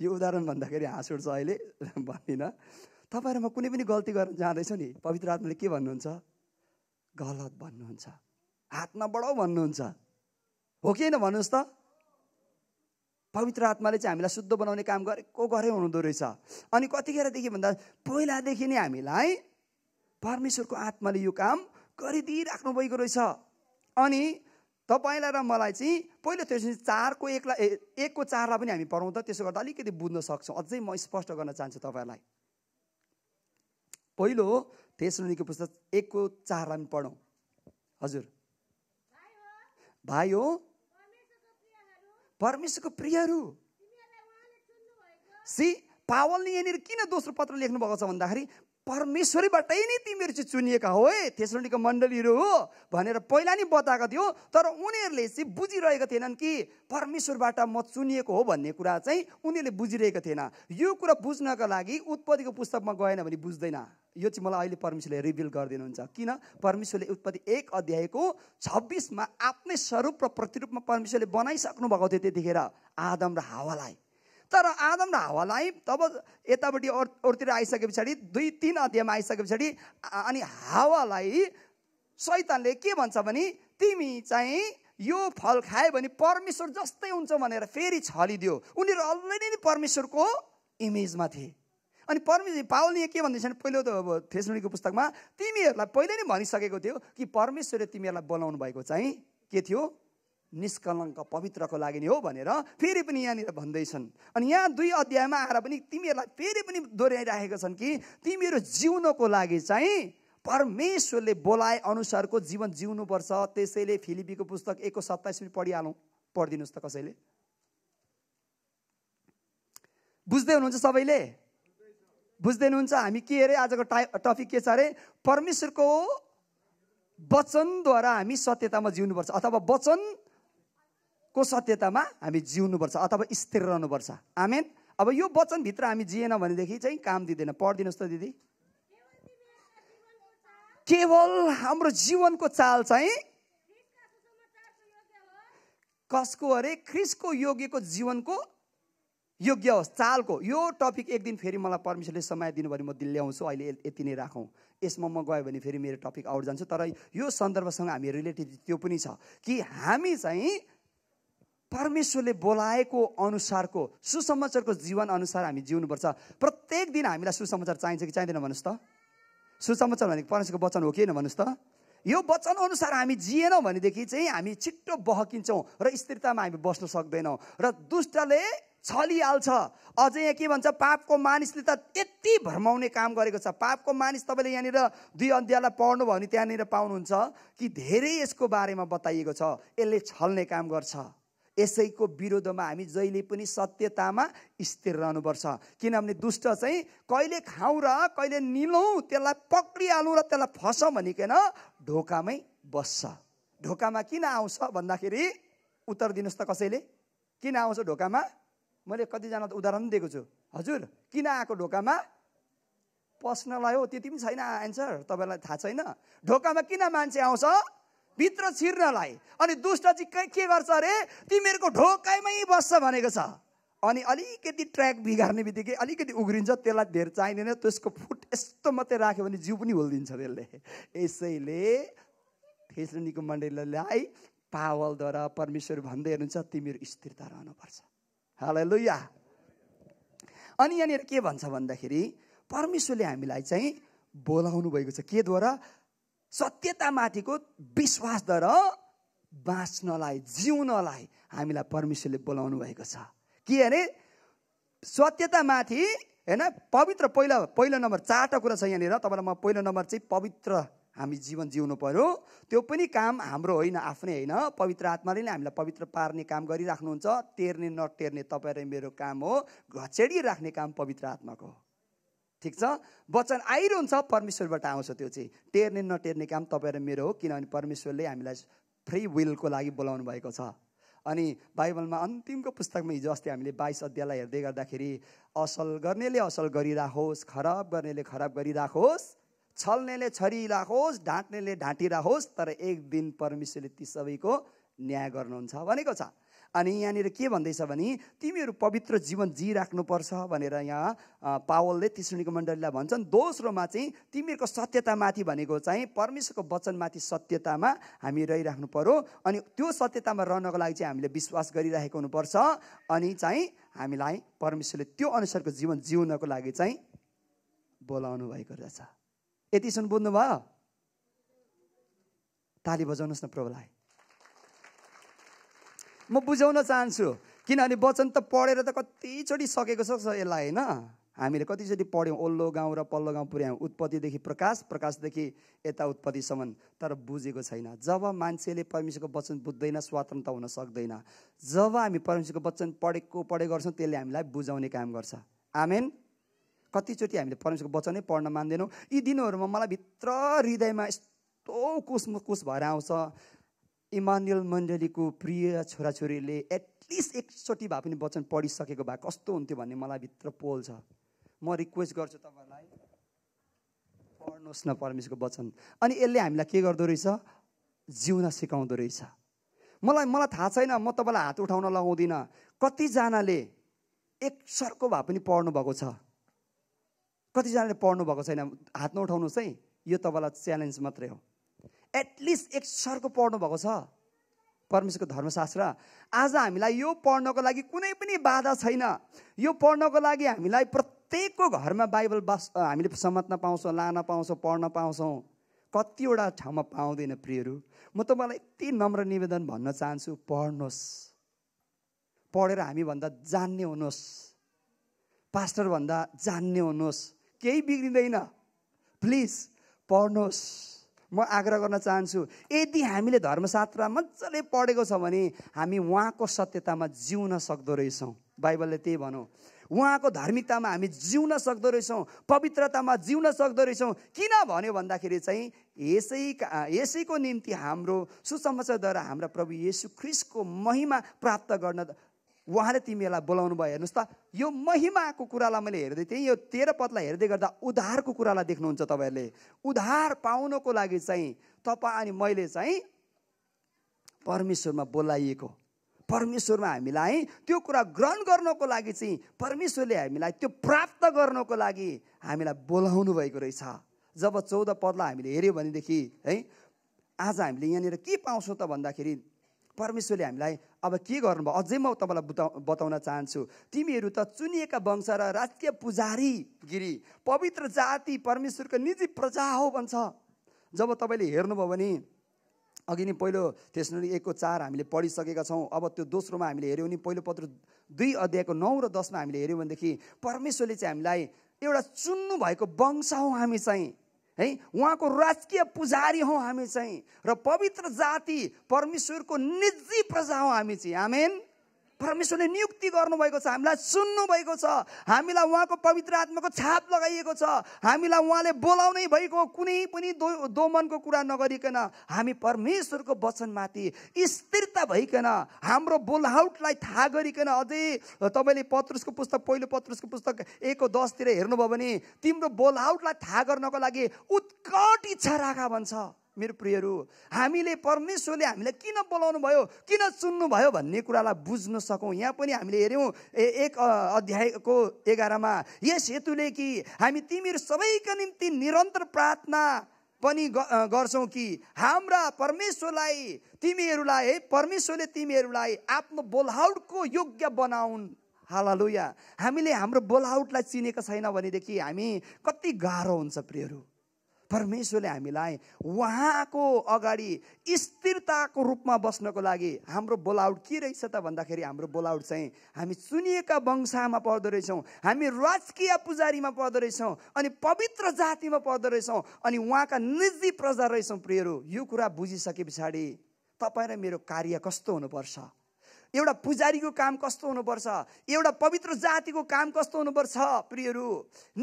यो उदाहरण भन्दाखेरि हाँस उठ्छ अहिले भन्दिनँ तपाईँहरूमा कुनै पनि गल्ती गर्न जाँदैछ नि पवित्र आत्माले के भन्नुहुन्छ गलत भन्नुहुन्छ हात नबढाउ भन्नुहुन्छ हो कि होइन भन्नुहोस् त पवित्र आत्माले चाहिँ हामीलाई शुद्ध बनाउने काम गरेको गरे हुनुहुँदो रहेछ अनि कतिखेरदेखि भन्दा पहिलादेखि नै हामीलाई परमेश्वरको आत्माले यो काम गरिदिइराख्नु भएको रहेछ अनि तपाईँलाई र मलाई चाहिँ पहिलो चाहिँ चारको एकलाई एकको चारलाई पनि हामी पढाउँदा त्यसो गर्दा अलिकति बुझ्न सक्छौँ अझै म स्पष्ट गर्न चाहन्छु तपाईँलाई पहिलो तेस्रोनीको पुस्तक एकको चारलाई पनि पढौँ हजुर भाइ हो परमेश्वरको प्रियहरू सी पावलले यहाँनिर किन दोस्रो पत्र लेख्नु भएको छ भन्दाखेरि परमेश्वरीबाटै नै तिमीहरू चाहिँ चुनिएका हो है थेसलोनीको मण्डलीहरू हो भनेर पहिला नि बताएको थियो तर उनीहरूले चाहिँ बुझिरहेका थिएनन् कि परमेश्वरबाट म चुनिएको हो भन्ने कुरा चाहिँ उनीहरूले बुझिरहेको थिएन यो कुरा बुझ्नको लागि उत्पत्तिको पुस्तकमा गएन भने बुझ्दैन यो चाहिँ मलाई अहिले परमेश्वरले रिभिल गरिदिनुहुन्छ किन परमेश्वरले उत्पत्ति एक अध्यायको छब्बिसमा आफ्नै स्वरूप र प्रतिरूपमा परमेश्वरले बनाइसक्नु भएको थियो त्यतिखेर आदम र हावालाई तर आदम र हावालाई तब यतापट्टि अरू अरूतिर आइसके पछाडि दुई तिन अध्यायमा आइसके पछाडि अनि हावालाई शैतानले के भन्छ भने तिमी चाहिँ यो फल खायो भने परमेश्वर जस्तै हुन्छ भनेर फेरि छलिदियो उनीहरू अलरेडी नै परमेश्वरको इमेजमा थिए अनि परमेश्वर पावलले के भन्दैछ भने पहिलो त अब फेसबुकको पुस्तकमा तिमीहरूलाई पहिल्यै नै भनिसकेको थियो कि परमेश्वरले तिमीहरूलाई बोलाउनु भएको चाहिँ के थियो निष्कलङ्क पवित्रको लागि नै हो भनेर फेरि पनि यहाँनिर भन्दैछन् अनि यहाँ दुई अध्यायमा आएर पनि तिमीहरूलाई फेरि पनि दोहोऱ्याइराखेका छन् कि तिमीहरू जिउनको लागि चाहिँ परमेश्वरले बोलाए अनुसारको जीवन जिउनुपर्छ त्यसैले फिलिपीको पुस्तक एक सत्ताइस पनि पढिहालौँ पढिदिनुहोस् त कसैले बुझ्दै हुनुहुन्छ सबैले बुझ्दै हुनुहुन्छ हामी के अरे आजको टा टपिक के छ अरे परमेश्वरको वचनद्वारा हामी सत्यतामा जिउनुपर्छ अथवा वचन को सत्यतामा हामी जिउनुपर्छ अथवा स्थिर रहनुपर्छ आमेन अब यो वचनभित्र हामी जिएन भनेदेखि चाहिँ काम दिँदैन पढिदिनुहोस् त दिदी केवल हाम्रो जीवनको चाल चाहिँ कसको अरे क्रिसको योग्यको जीवनको योग्य होस् चालको यो टपिक एक दिन फेरि मलाई परमेश्वरले समय दिनु भने म दिल्ली आउँछु अहिले यति नै राखौँ यसमा म गयो भने फेरि मेरो टपिक आउट जान्छु तर यो सन्दर्भसँग हामी रिलेटेड त्यो पनि छ कि हामी चाहिँ परमेश्वरले बोलाएको अनुसारको सुसमाचारको जीवन अनुसार हामी जिउनुपर्छ प्रत्येक दिन हामीलाई सुसमाचार चाहिन्छ कि चाहिँदैन भन्नुहोस् त सुसमाचार भनेको परमेश्वरको वचन हो कि होइन भन्नुहोस् त यो वचन अनुसार हामी जिएनौँ भनेदेखि चाहिँ हामी छिट्टो बहकिन्छौँ र स्थिरतामा हामी बस्न सक्दैनौँ र दुष्टले छलिहाल्छ अझै यहाँ के भन्छ पापको मानिसले त त्यति भ्रमाउने काम गरेको छ पापको मानिस तपाईँले यहाँनिर दुई अध्यायलाई पढ्नुभयो भने त्यहाँनिर पाउनुहुन्छ कि धेरै यसको बारेमा बताइएको छ यसले छल्ने काम गर्छ यसैको विरोधमा हामी जहिले पनि सत्यतामा स्थिर रहनुपर्छ किनभने दुष्ट चाहिँ कहिले खाउँ र कहिले निलौँ त्यसलाई पक्रिहालौँ र त्यसलाई फसौँ भनिकन ढोकामै बस्छ ढोकामा किन आउँछ भन्दाखेरि उत्तर दिनुहोस् त कसैले किन आउँछ ढोकामा मैले कतिजना त उदाहरण दिएको छु हजुर किन आएको ढोकामा पस्नलाई हो त्यति पनि छैन एन्सर तपाईँलाई थाहा छैन ढोकामा किन मान्छे आउँछ भित्र छिर्नलाई अनि दुष्ट चाहिँ के गर्छ अरे तिमीहरूको ढोकाइमै बस्छ भनेको छ अनि अलिकति ट्र्याक बिगार्ने बित्तिकै अलिकति उग्रिन्छ त्यसलाई धेर चाहिँदैन त्यसको फुट यस्तो मात्रै राख्यो भने जिउ पनि होलिदिन्छ त्यसले यसैले फेसनीको मण्डलीलाई पावलद्वारा परमेश्वर भन्दै हेर्नुहुन्छ तिमीहरू स्थिरता रहनुपर्छ हाल या अनि यहाँनिर के भन्छ भन्दाखेरि परमेश्वरले हामीलाई चाहिँ बोलाउनु भएको छ केद्वारा सत्यतामाथिको विश्वासद्वारा बाँच्नलाई जिउनलाई हामीलाई परमेश्वरले बोलाउनु भएको छ के अरे सत्यतामाथि होइन पवित्र पहिला पहिलो नम्बर चारवटा कुरा छ यहाँनिर तपाईँलाई म पहिलो नम्बर चाहिँ पवित्र हामी जीवन जिउनु पऱ्यो त्यो पनि काम हाम्रो होइन आफ्नै होइन पवित्र आत्माले नै हामीलाई पवित्र पार्ने काम गरिराख्नुहुन्छ तेर्ने नटेर्ने तपाईँ र मेरो काम हो घचेडी राख्ने काम पवित्र आत्माको हो ठिक छ वचन आइरहन्छ परमेश्वरबाट आउँछ त्यो चाहिँ टेर्ने नटेर्ने काम तपाईँ र मेरो हो किनभने परमेश्वरले हामीलाई फ्री विलको लागि बोलाउनु भएको छ अनि बाइबलमा अन्तिमको पुस्तकमा हिजो अस्ति हामीले बाइस अध्यायलाई हेर्दै गर्दाखेरि असल गर्नेले असल गरिराखोस् खराब गर्नेले खराब गरिराखोस् छल्नेले छरिराखोस् ढाँट्नेले ढाँटिराखोस् तर एक दिन परमेश्वरले ती सबैको न्याय गर्नुहुन्छ भनेको छ अनि यहाँनिर के भन्दैछ भने तिमीहरू पवित्र जीवन जिराख्नुपर्छ भनेर यहाँ पावलले तिसुनीको मण्डलीलाई भन्छन् दोस्रोमा चाहिँ तिमीहरूको सत्यतामाथि भनेको चाहिँ परमेश्वरको वचनमाथि सत्यतामा हामी रहिराख्नु पऱ्यो अनि त्यो सत्यतामा रहनको लागि चाहिँ हामीले विश्वास गरिराखेको हुनुपर्छ अनि चाहिँ हामीलाई परमेश्वरले त्यो अनुसारको जीवन जिउनको लागि चाहिँ बोलाउनु भएको रहेछ यति सुन भयो ताली बजाउनुहोस् न प्रभुलाई म बुझाउन चाहन्छु किनभने वचन त पढेर त कतिचोटि सकेको छ यसलाई होइन हामीले कतिचोटि पढ्यौँ ओल्लो गाउँ र पल्लो गाउँ पुर्यायौँ उत्पत्तिदेखि प्रकाश प्रकाशदेखि यता उत्पत्तिसम्म तर बुझेको छैन जब मान्छेले परमेश्वरको वचन बुझ्दैन स्वतन्त्र हुन सक्दैन जब हामी परमेश्वरको वचन पढेको पढे गर्छौँ त्यसले हामीलाई बुझाउने काम गर्छ आमेन कतिचोटि हामीले परमेश्वरको वचनै पढ्न मान्दैनौँ यी दिनहरूमा मलाई भित्र हृदयमा यस्तो कुस मुकुस भएर आउँछ इमान्युल मण्डलीको प्रिय छोराछोरीले एटलिस्ट एकचोटि भए पनि वचन पढिसकेको भए कस्तो हुन्थ्यो भन्ने मलाई भित्र पोल छ म रिक्वेस्ट गर्छु तपाईँलाई पढ्नुहोस् न परमेश्वरको वचन अनि यसले हामीलाई के गर्दो रहेछ जिउन सिकाउँदो रहेछ मलाई मलाई थाहा छैन म तपाईँलाई हात उठाउन लगाउँदिनँ कतिजनाले एकसरको भए पनि पढ्नु भएको छ कतिजनाले पढ्नु भएको छैन हात नउठाउनुहोस् है यो तपाईँलाई च्यालेन्ज मात्रै हो एटलिस्ट एक सरको पढ्नु भएको छ परमेश्वरको धर्मशास्त्र आज हामीलाई यो पढ्नको लागि कुनै पनि बाधा छैन यो पढ्नको लागि हामीलाई प्रत्येकको घरमा बाइबल बास हामीले समात्न पाउँछौँ लान पाउँछौँ पढ्न पाउँछौँ कतिवटा ठाउँमा पाउँदैन प्रियहरू म त मलाई यति नम्र निवेदन भन्न चाहन्छु पढ्नुहोस् पढेर हामीभन्दा जान्ने हुनुहोस् पास्टरभन्दा जान्ने हुनुहोस् केही बिग्रिँदैन प्लिज पढ्नुहोस् म आग्रह गर्न चाहन्छु यदि हामीले धर्मशास्त्र मजाले पढेको छ भने हामी उहाँको सत्यतामा जिउन सक्दो रहेछौँ बाइबलले त्यही भनौँ उहाँको धार्मिकतामा हामी जिउन सक्दो रहेछौँ पवित्रतामा जिउन सक्दो रहेछौँ किन भन्यो भन्दाखेरि चाहिँ यसै यसैको निम्ति हाम्रो सुसमाचारद्वारा हाम्रा प्रभु येसु ख्रिसको महिमा प्राप्त गर्न उहाँले तिमीहरूलाई बोलाउनु भयो हेर्नुहोस् त यो महिमाको कुरालाई मैले हेर्दै थिएँ यो तेह्र पदलाई हेर्दै गर्दा उधारको कुरालाई देख्नुहुन्छ तपाईँहरूले उधार पाउनको लागि चाहिँ तपाईँ अनि मैले चाहिँ परमेश्वरमा बोलाइएको परमेश्वरमा हामीलाई त्यो कुरा ग्रहण गर्नको लागि चाहिँ परमेश्वरले हामीलाई त्यो प्राप्त गर्नको लागि हामीलाई बोलाउनु भएको रहेछ जब चौध पदलाई हामीले हेऱ्यौँ भनेदेखि है आज हामीले यहाँनिर के पाउँछौँ त भन्दाखेरि परमेश्वरले हामीलाई अब के गर्नुभयो अझै म तपाईँलाई बुता बताउन चाहन्छु तिमीहरू त चुनिएका वंश र राजकीय पुजारी गिरी पवित्र जाति परमेश्वरको निजी प्रजा हो भन्छ जब तपाईँले हेर्नुभयो भने अघि नै पहिलो त्यसरी एकको चार हामीले पढिसकेका छौँ अब त्यो दोस्रोमा हामीले हेऱ्यौँ भने पहिलो पत्र दुई अध्यायको नौ र दसमा हामीले हेऱ्यौँ भनेदेखि परमेश्वरले चाहिँ हामीलाई एउटा चुन्नु भएको वंश हौ हामी चाहिँ है उहाँको राजकीय पुजारी हौँ हामी चाहिँ र पवित्र जाति परमेश्वरको निजी प्रजा हौ हामी चाहिँ आमेन परमेश्वरले नियुक्ति गर्नुभएको छ हामीलाई सुन्नुभएको छ हामीलाई उहाँको पवित्र आत्माको छाप लगाइएको छ हामीलाई उहाँले बोलाउनै भएको कुनै पनि दो दोमनको कुरा नगरिकन हामी परमेश्वरको वचनमाथि स्थिरता भइकन हाम्रो बोलआउटलाई थाहा गरिकन अझै तपाईँले पत्रुसको पुस्तक पहिलो पत्रुसको पुस्तक एक दसतिर हेर्नुभयो भने तिम्रो बोलआउटलाई थाहा गर्नको लागि उत्कट इच्छा राख भन्छ मेरो प्रियहरू हामीले परमेश्वरले हामीलाई किन बोलाउनु भयो किन चुन्नु भयो भन्ने कुरालाई बुझ्न सकौँ यहाँ पनि हामीले हेऱ्यौँ ए एक अध्यायको एघारमा यस हेतुले कि हामी तिमीहरू सबैका निम्ति निरन्तर प्रार्थना पनि गर्छौँ कि हाम्रा परमेश्वरलाई तिमीहरूलाई है परमेश्वरले तिमीहरूलाई आफ्नो बोलहाउटको योग्य बनाउन् हालालुया हामीले हाम्रो बोलहाउटलाई चिनेको छैन भनेदेखि हामी कति गाह्रो हुन्छ प्रियहरू परमेश्वरले हामीलाई उहाँको अगाडि स्थिरताको रूपमा बस्नको लागि हाम्रो बोलाउट के रहेछ त भन्दाखेरि हाम्रो बोलाउट चाहिँ हामी चुनिएका वंशामा पर्दो रहेछौँ हामी राजकीय पुजारीमा पर्दो रहेछौँ अनि पवित्र जातिमा पर्दो रहेछौँ अनि उहाँका निजी प्रजा रहेछौँ प्रियहरू यो कुरा बुझिसके पछाडि तपाईँ र मेरो कार्य कस्तो हुनुपर्छ एउटा पुजारीको काम कस्तो हुनुपर्छ एउटा पवित्र जातिको काम कस्तो हुनुपर्छ प्रियहरू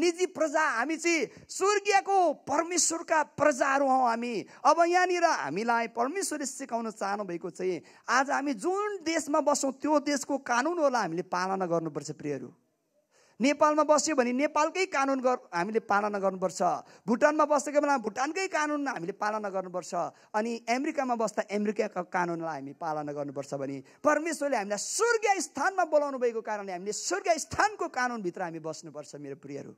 निजी प्रजा हामी चाहिँ स्वर्गीयको परमेश्वरका प्रजाहरू हौ हामी अब यहाँनिर हामीलाई परमेश्वरले सिकाउन चाहनु भएको चाहिँ आज हामी जुन देशमा बसौँ त्यो देशको कानुनहरूलाई हामीले पालना गर्नुपर्छ प्रियहरू नेपालमा बस्यो भने नेपालकै कानुन गर हामीले पालना गर्नुपर्छ भुटानमा बसेको बेला भुटानकै कानुन हामीले पालना गर्नुपर्छ अनि अमेरिकामा बस्दा अमेरिकाको कानुनलाई हामी पालना गर्नुपर्छ भने परमेश्वरले हामीलाई स्वर्गीय स्थानमा बोलाउनु भएको कारणले हामीले स्वर्गीय स्थानको कानुनभित्र हामी बस्नुपर्छ मेरो प्रियहरू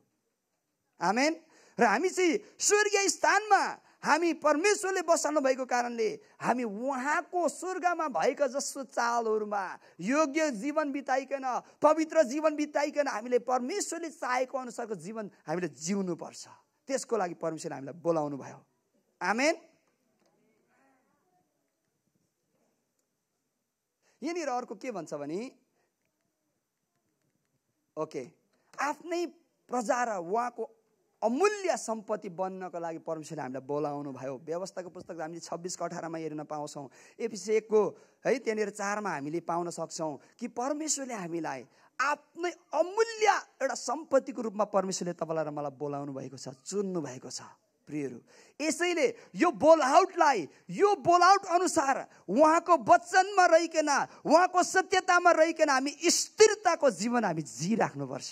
आमेन र हामी चाहिँ स्वर्गीय स्थानमा हामी परमेश्वरले बसाल्नु भएको कारणले हामी उहाँको स्वर्गमा भएका जस्तो चालहरूमा योग्य जीवन बिताइकन पवित्र जीवन बिताइकन हामीले परमेश्वरले चाहेको अनुसारको जीवन हामीले जिउनुपर्छ त्यसको लागि परमेश्वरले हामीलाई बोलाउनु भयो आमेन यहाँनिर अर्को के भन्छ भने ओके आफ्नै प्रजा र उहाँको अमूल्य सम्पत्ति बन्नको लागि परमेश्वरले हामीलाई बोलाउनु भयो व्यवस्थाको पुस्तक हामीले छब्बिसको अठारमा हेर्न पाउँछौँ एकको है त्यहाँनिर चारमा हामीले पाउन सक्छौँ कि परमेश्वरले हामीलाई आफ्नै अमूल्य एउटा सम्पत्तिको रूपमा परमेश्वरले तपाईँलाई र मलाई बोलाउनु भएको छ चुन्नु भएको छ प्रियहरू यसैले यो बोलआउटलाई यो बोलआउट अनुसार उहाँको वचनमा रहिकन उहाँको सत्यतामा रहिकन हामी स्थिरताको जीवन हामी जिराख्नुपर्छ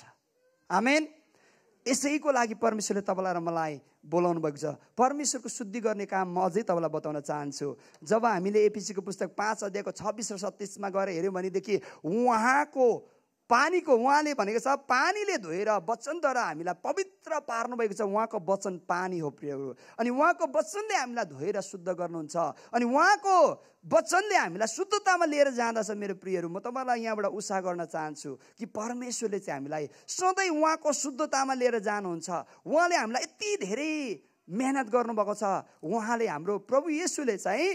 आमेन यसैको लागि परमेश्वरले तपाईँलाई र मलाई बोलाउनु भएको छ परमेश्वरको शुद्धि गर्ने काम म अझै तपाईँलाई बताउन चाहन्छु जब हामीले एपिसीको पुस्तक पाँच अध्यायको छब्बिस र सत्तिसमा गएर हेऱ्यौँ भनेदेखि उहाँको पानीको उहाँले भनेको छ पानीले धोएर वचनद्वारा हामीलाई पवित्र पार्नुभएको छ उहाँको वचन पानी हो प्रियहरू अनि उहाँको वचनले हामीलाई धोएर शुद्ध गर्नुहुन्छ अनि उहाँको वचनले हामीलाई शुद्धतामा लिएर जाँदछ मेरो प्रियहरू म तपाईँलाई यहाँबाट उत्साह गर्न चाहन्छु कि परमेश्वरले चाहिँ हामीलाई सधैँ उहाँको शुद्धतामा लिएर जानुहुन्छ उहाँले हामीलाई यति धेरै मेहनत गर्नुभएको छ उहाँले हाम्रो प्रभु येसुले चाहिँ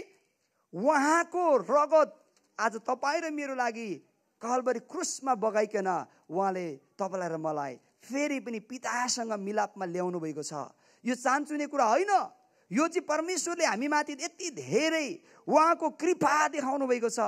उहाँको रगत आज तपाईँ र मेरो लागि कलबरी क्रुसमा बगाइकन उहाँले तपाईँलाई र मलाई फेरि पनि पितासँग मिलापमा ल्याउनु भएको छ यो चान्चुने कुरा होइन यो चाहिँ परमेश्वरले हामीमाथि यति धेरै उहाँको कृपा देखाउनु भएको छ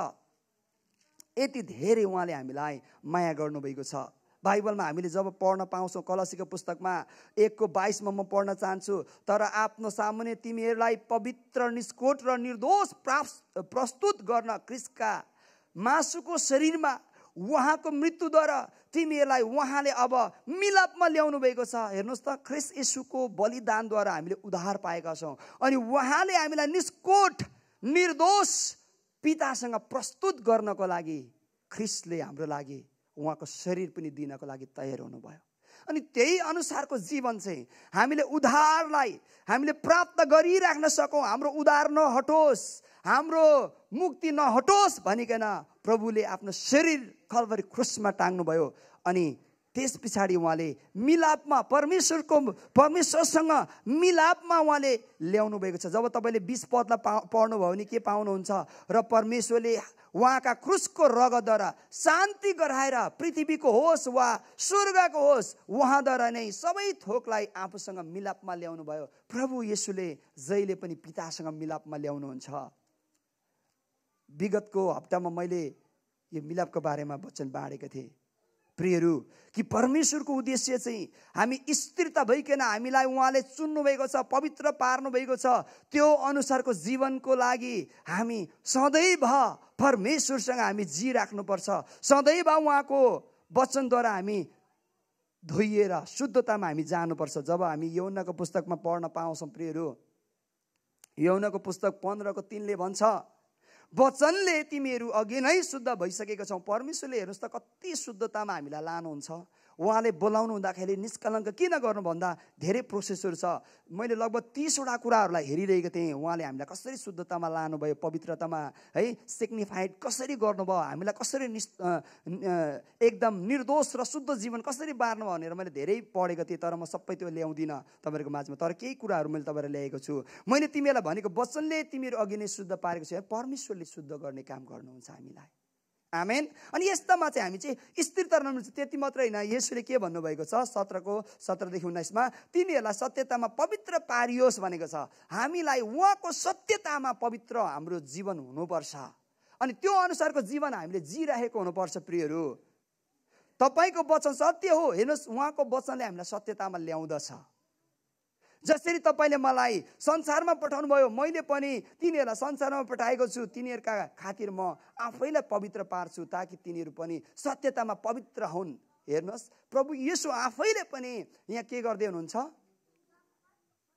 यति धेरै उहाँले हामीलाई माया गर्नुभएको छ बाइबलमा हामीले जब पढ्न पाउँछौँ कलसीको पुस्तकमा एकको बाइसमा म पढ्न चाहन्छु तर आफ्नो सामान्य तिमीहरूलाई पवित्र निष्कोट र निर्दोष प्राप्त प्रस्तुत गर्न क्रिस्का मासुको शरीरमा उहाँको मृत्युद्वारा तिमीहरूलाई उहाँले अब मिलापमा ल्याउनु भएको छ हेर्नुहोस् त ख्रिस यसुको बलिदानद्वारा हामीले उद्धार पाएका छौँ अनि उहाँले हामीलाई निष्कोट निर्दोष पितासँग प्रस्तुत गर्नको लागि ख्रिसले हाम्रो लागि उहाँको शरीर पनि दिनको लागि तयार हुनुभयो अनि त्यही अनुसारको जीवन चाहिँ हामीले उद्धारलाई हामीले प्राप्त गरिराख्न सकौँ हाम्रो उधार नहटोस् हाम्रो मुक्ति नहटोस् भनिकन प्रभुले आफ्नो शरीर खलभरि खुसमा टाङ्नुभयो अनि त्यस पछाडि उहाँले मिलापमा परमेश्वरको परमेश्वरसँग मिलापमा उहाँले ल्याउनु भएको छ जब तपाईँले बिस पदलाई पा पढ्नुभयो भने के पाउनुहुन्छ र परमेश्वरले उहाँका क्रुसको रगद्वारा शान्ति गराएर पृथ्वीको होस् वा स्वर्गको होस् उहाँद्वारा नै सबै थोकलाई आफूसँग मिलापमा ल्याउनु भयो प्रभु येसुले जहिले पनि पितासँग मिलापमा ल्याउनुहुन्छ विगतको हप्तामा मैले यो मिलापको बारेमा वचन बाँडेको थिएँ प्रियहरू कि परमेश्वरको उद्देश्य चाहिँ हामी स्थिरता भइकन हामीलाई उहाँले चुन्नुभएको छ पवित्र पार्नुभएको छ त्यो अनुसारको जीवनको लागि हामी सदैव परमेश्वरसँग हामी जी राख्नुपर्छ सदैव उहाँको वचनद्वारा हामी धोइएर शुद्धतामा हामी जानुपर्छ जब हामी यौनाको पुस्तकमा पढ्न पाउँछौँ प्रियहरू यौनाको पुस्तक पन्ध्रको तिनले भन्छ वचनले तिमीहरू अघि नै शुद्ध भइसकेका छौ परमेश्वरले हेर्नुहोस् त कति शुद्धतामा हामीलाई लानुहुन्छ उहाँले बोलाउनु हुँदाखेरि निष्कलङ्क किन गर्नु भन्दा धेरै प्रोसेसहरू छ मैले लगभग तिसवटा कुराहरूलाई हेरिरहेको थिएँ उहाँले हामीलाई कसरी शुद्धतामा लानुभयो पवित्रतामा है सिग्निफाइड कसरी गर्नुभयो हामीलाई कसरी निस् एकदम निर्दोष र शुद्ध जीवन कसरी बार्नु भनेर मैले धेरै पढेको थिएँ तर म सबै त्यो ल्याउँदिनँ तपाईँहरूको माझमा तर केही कुराहरू मैले तपाईँलाई ल्याएको छु मैले तिमीहरूलाई भनेको वचनले तिमीहरू अघि नै शुद्ध पारेको छु परमेश्वरले शुद्ध गर्ने काम गर्नुहुन्छ हामीलाई आमेन अनि यस्तोमा चाहिँ हामी चाहिँ स्थिरता रहनु त्यति मात्रै होइन यसुले के भन्नुभएको छ सत्रको सत्रदेखि उन्नाइसमा तिनीहरूलाई सत्यतामा पवित्र पारियोस् भनेको छ हामीलाई उहाँको सत्यतामा पवित्र हाम्रो जीवन हुनुपर्छ अनि त्यो अनुसारको जीवन हामीले जिराखेको हुनुपर्छ प्रियहरू तपाईँको वचन सत्य हो हेर्नुहोस् उहाँको वचनले हामीलाई सत्यतामा ल्याउँदछ जसरी तपाईँले मलाई संसारमा पठाउनुभयो मैले पनि तिनीहरूलाई संसारमा पठाएको छु तिनीहरूका खातिर म आफैलाई पवित्र पार्छु ताकि तिनीहरू पनि सत्यतामा पवित्र हुन् हेर्नुहोस् प्रभु यसो आफैले पनि यहाँ के गर्दै हुनुहुन्छ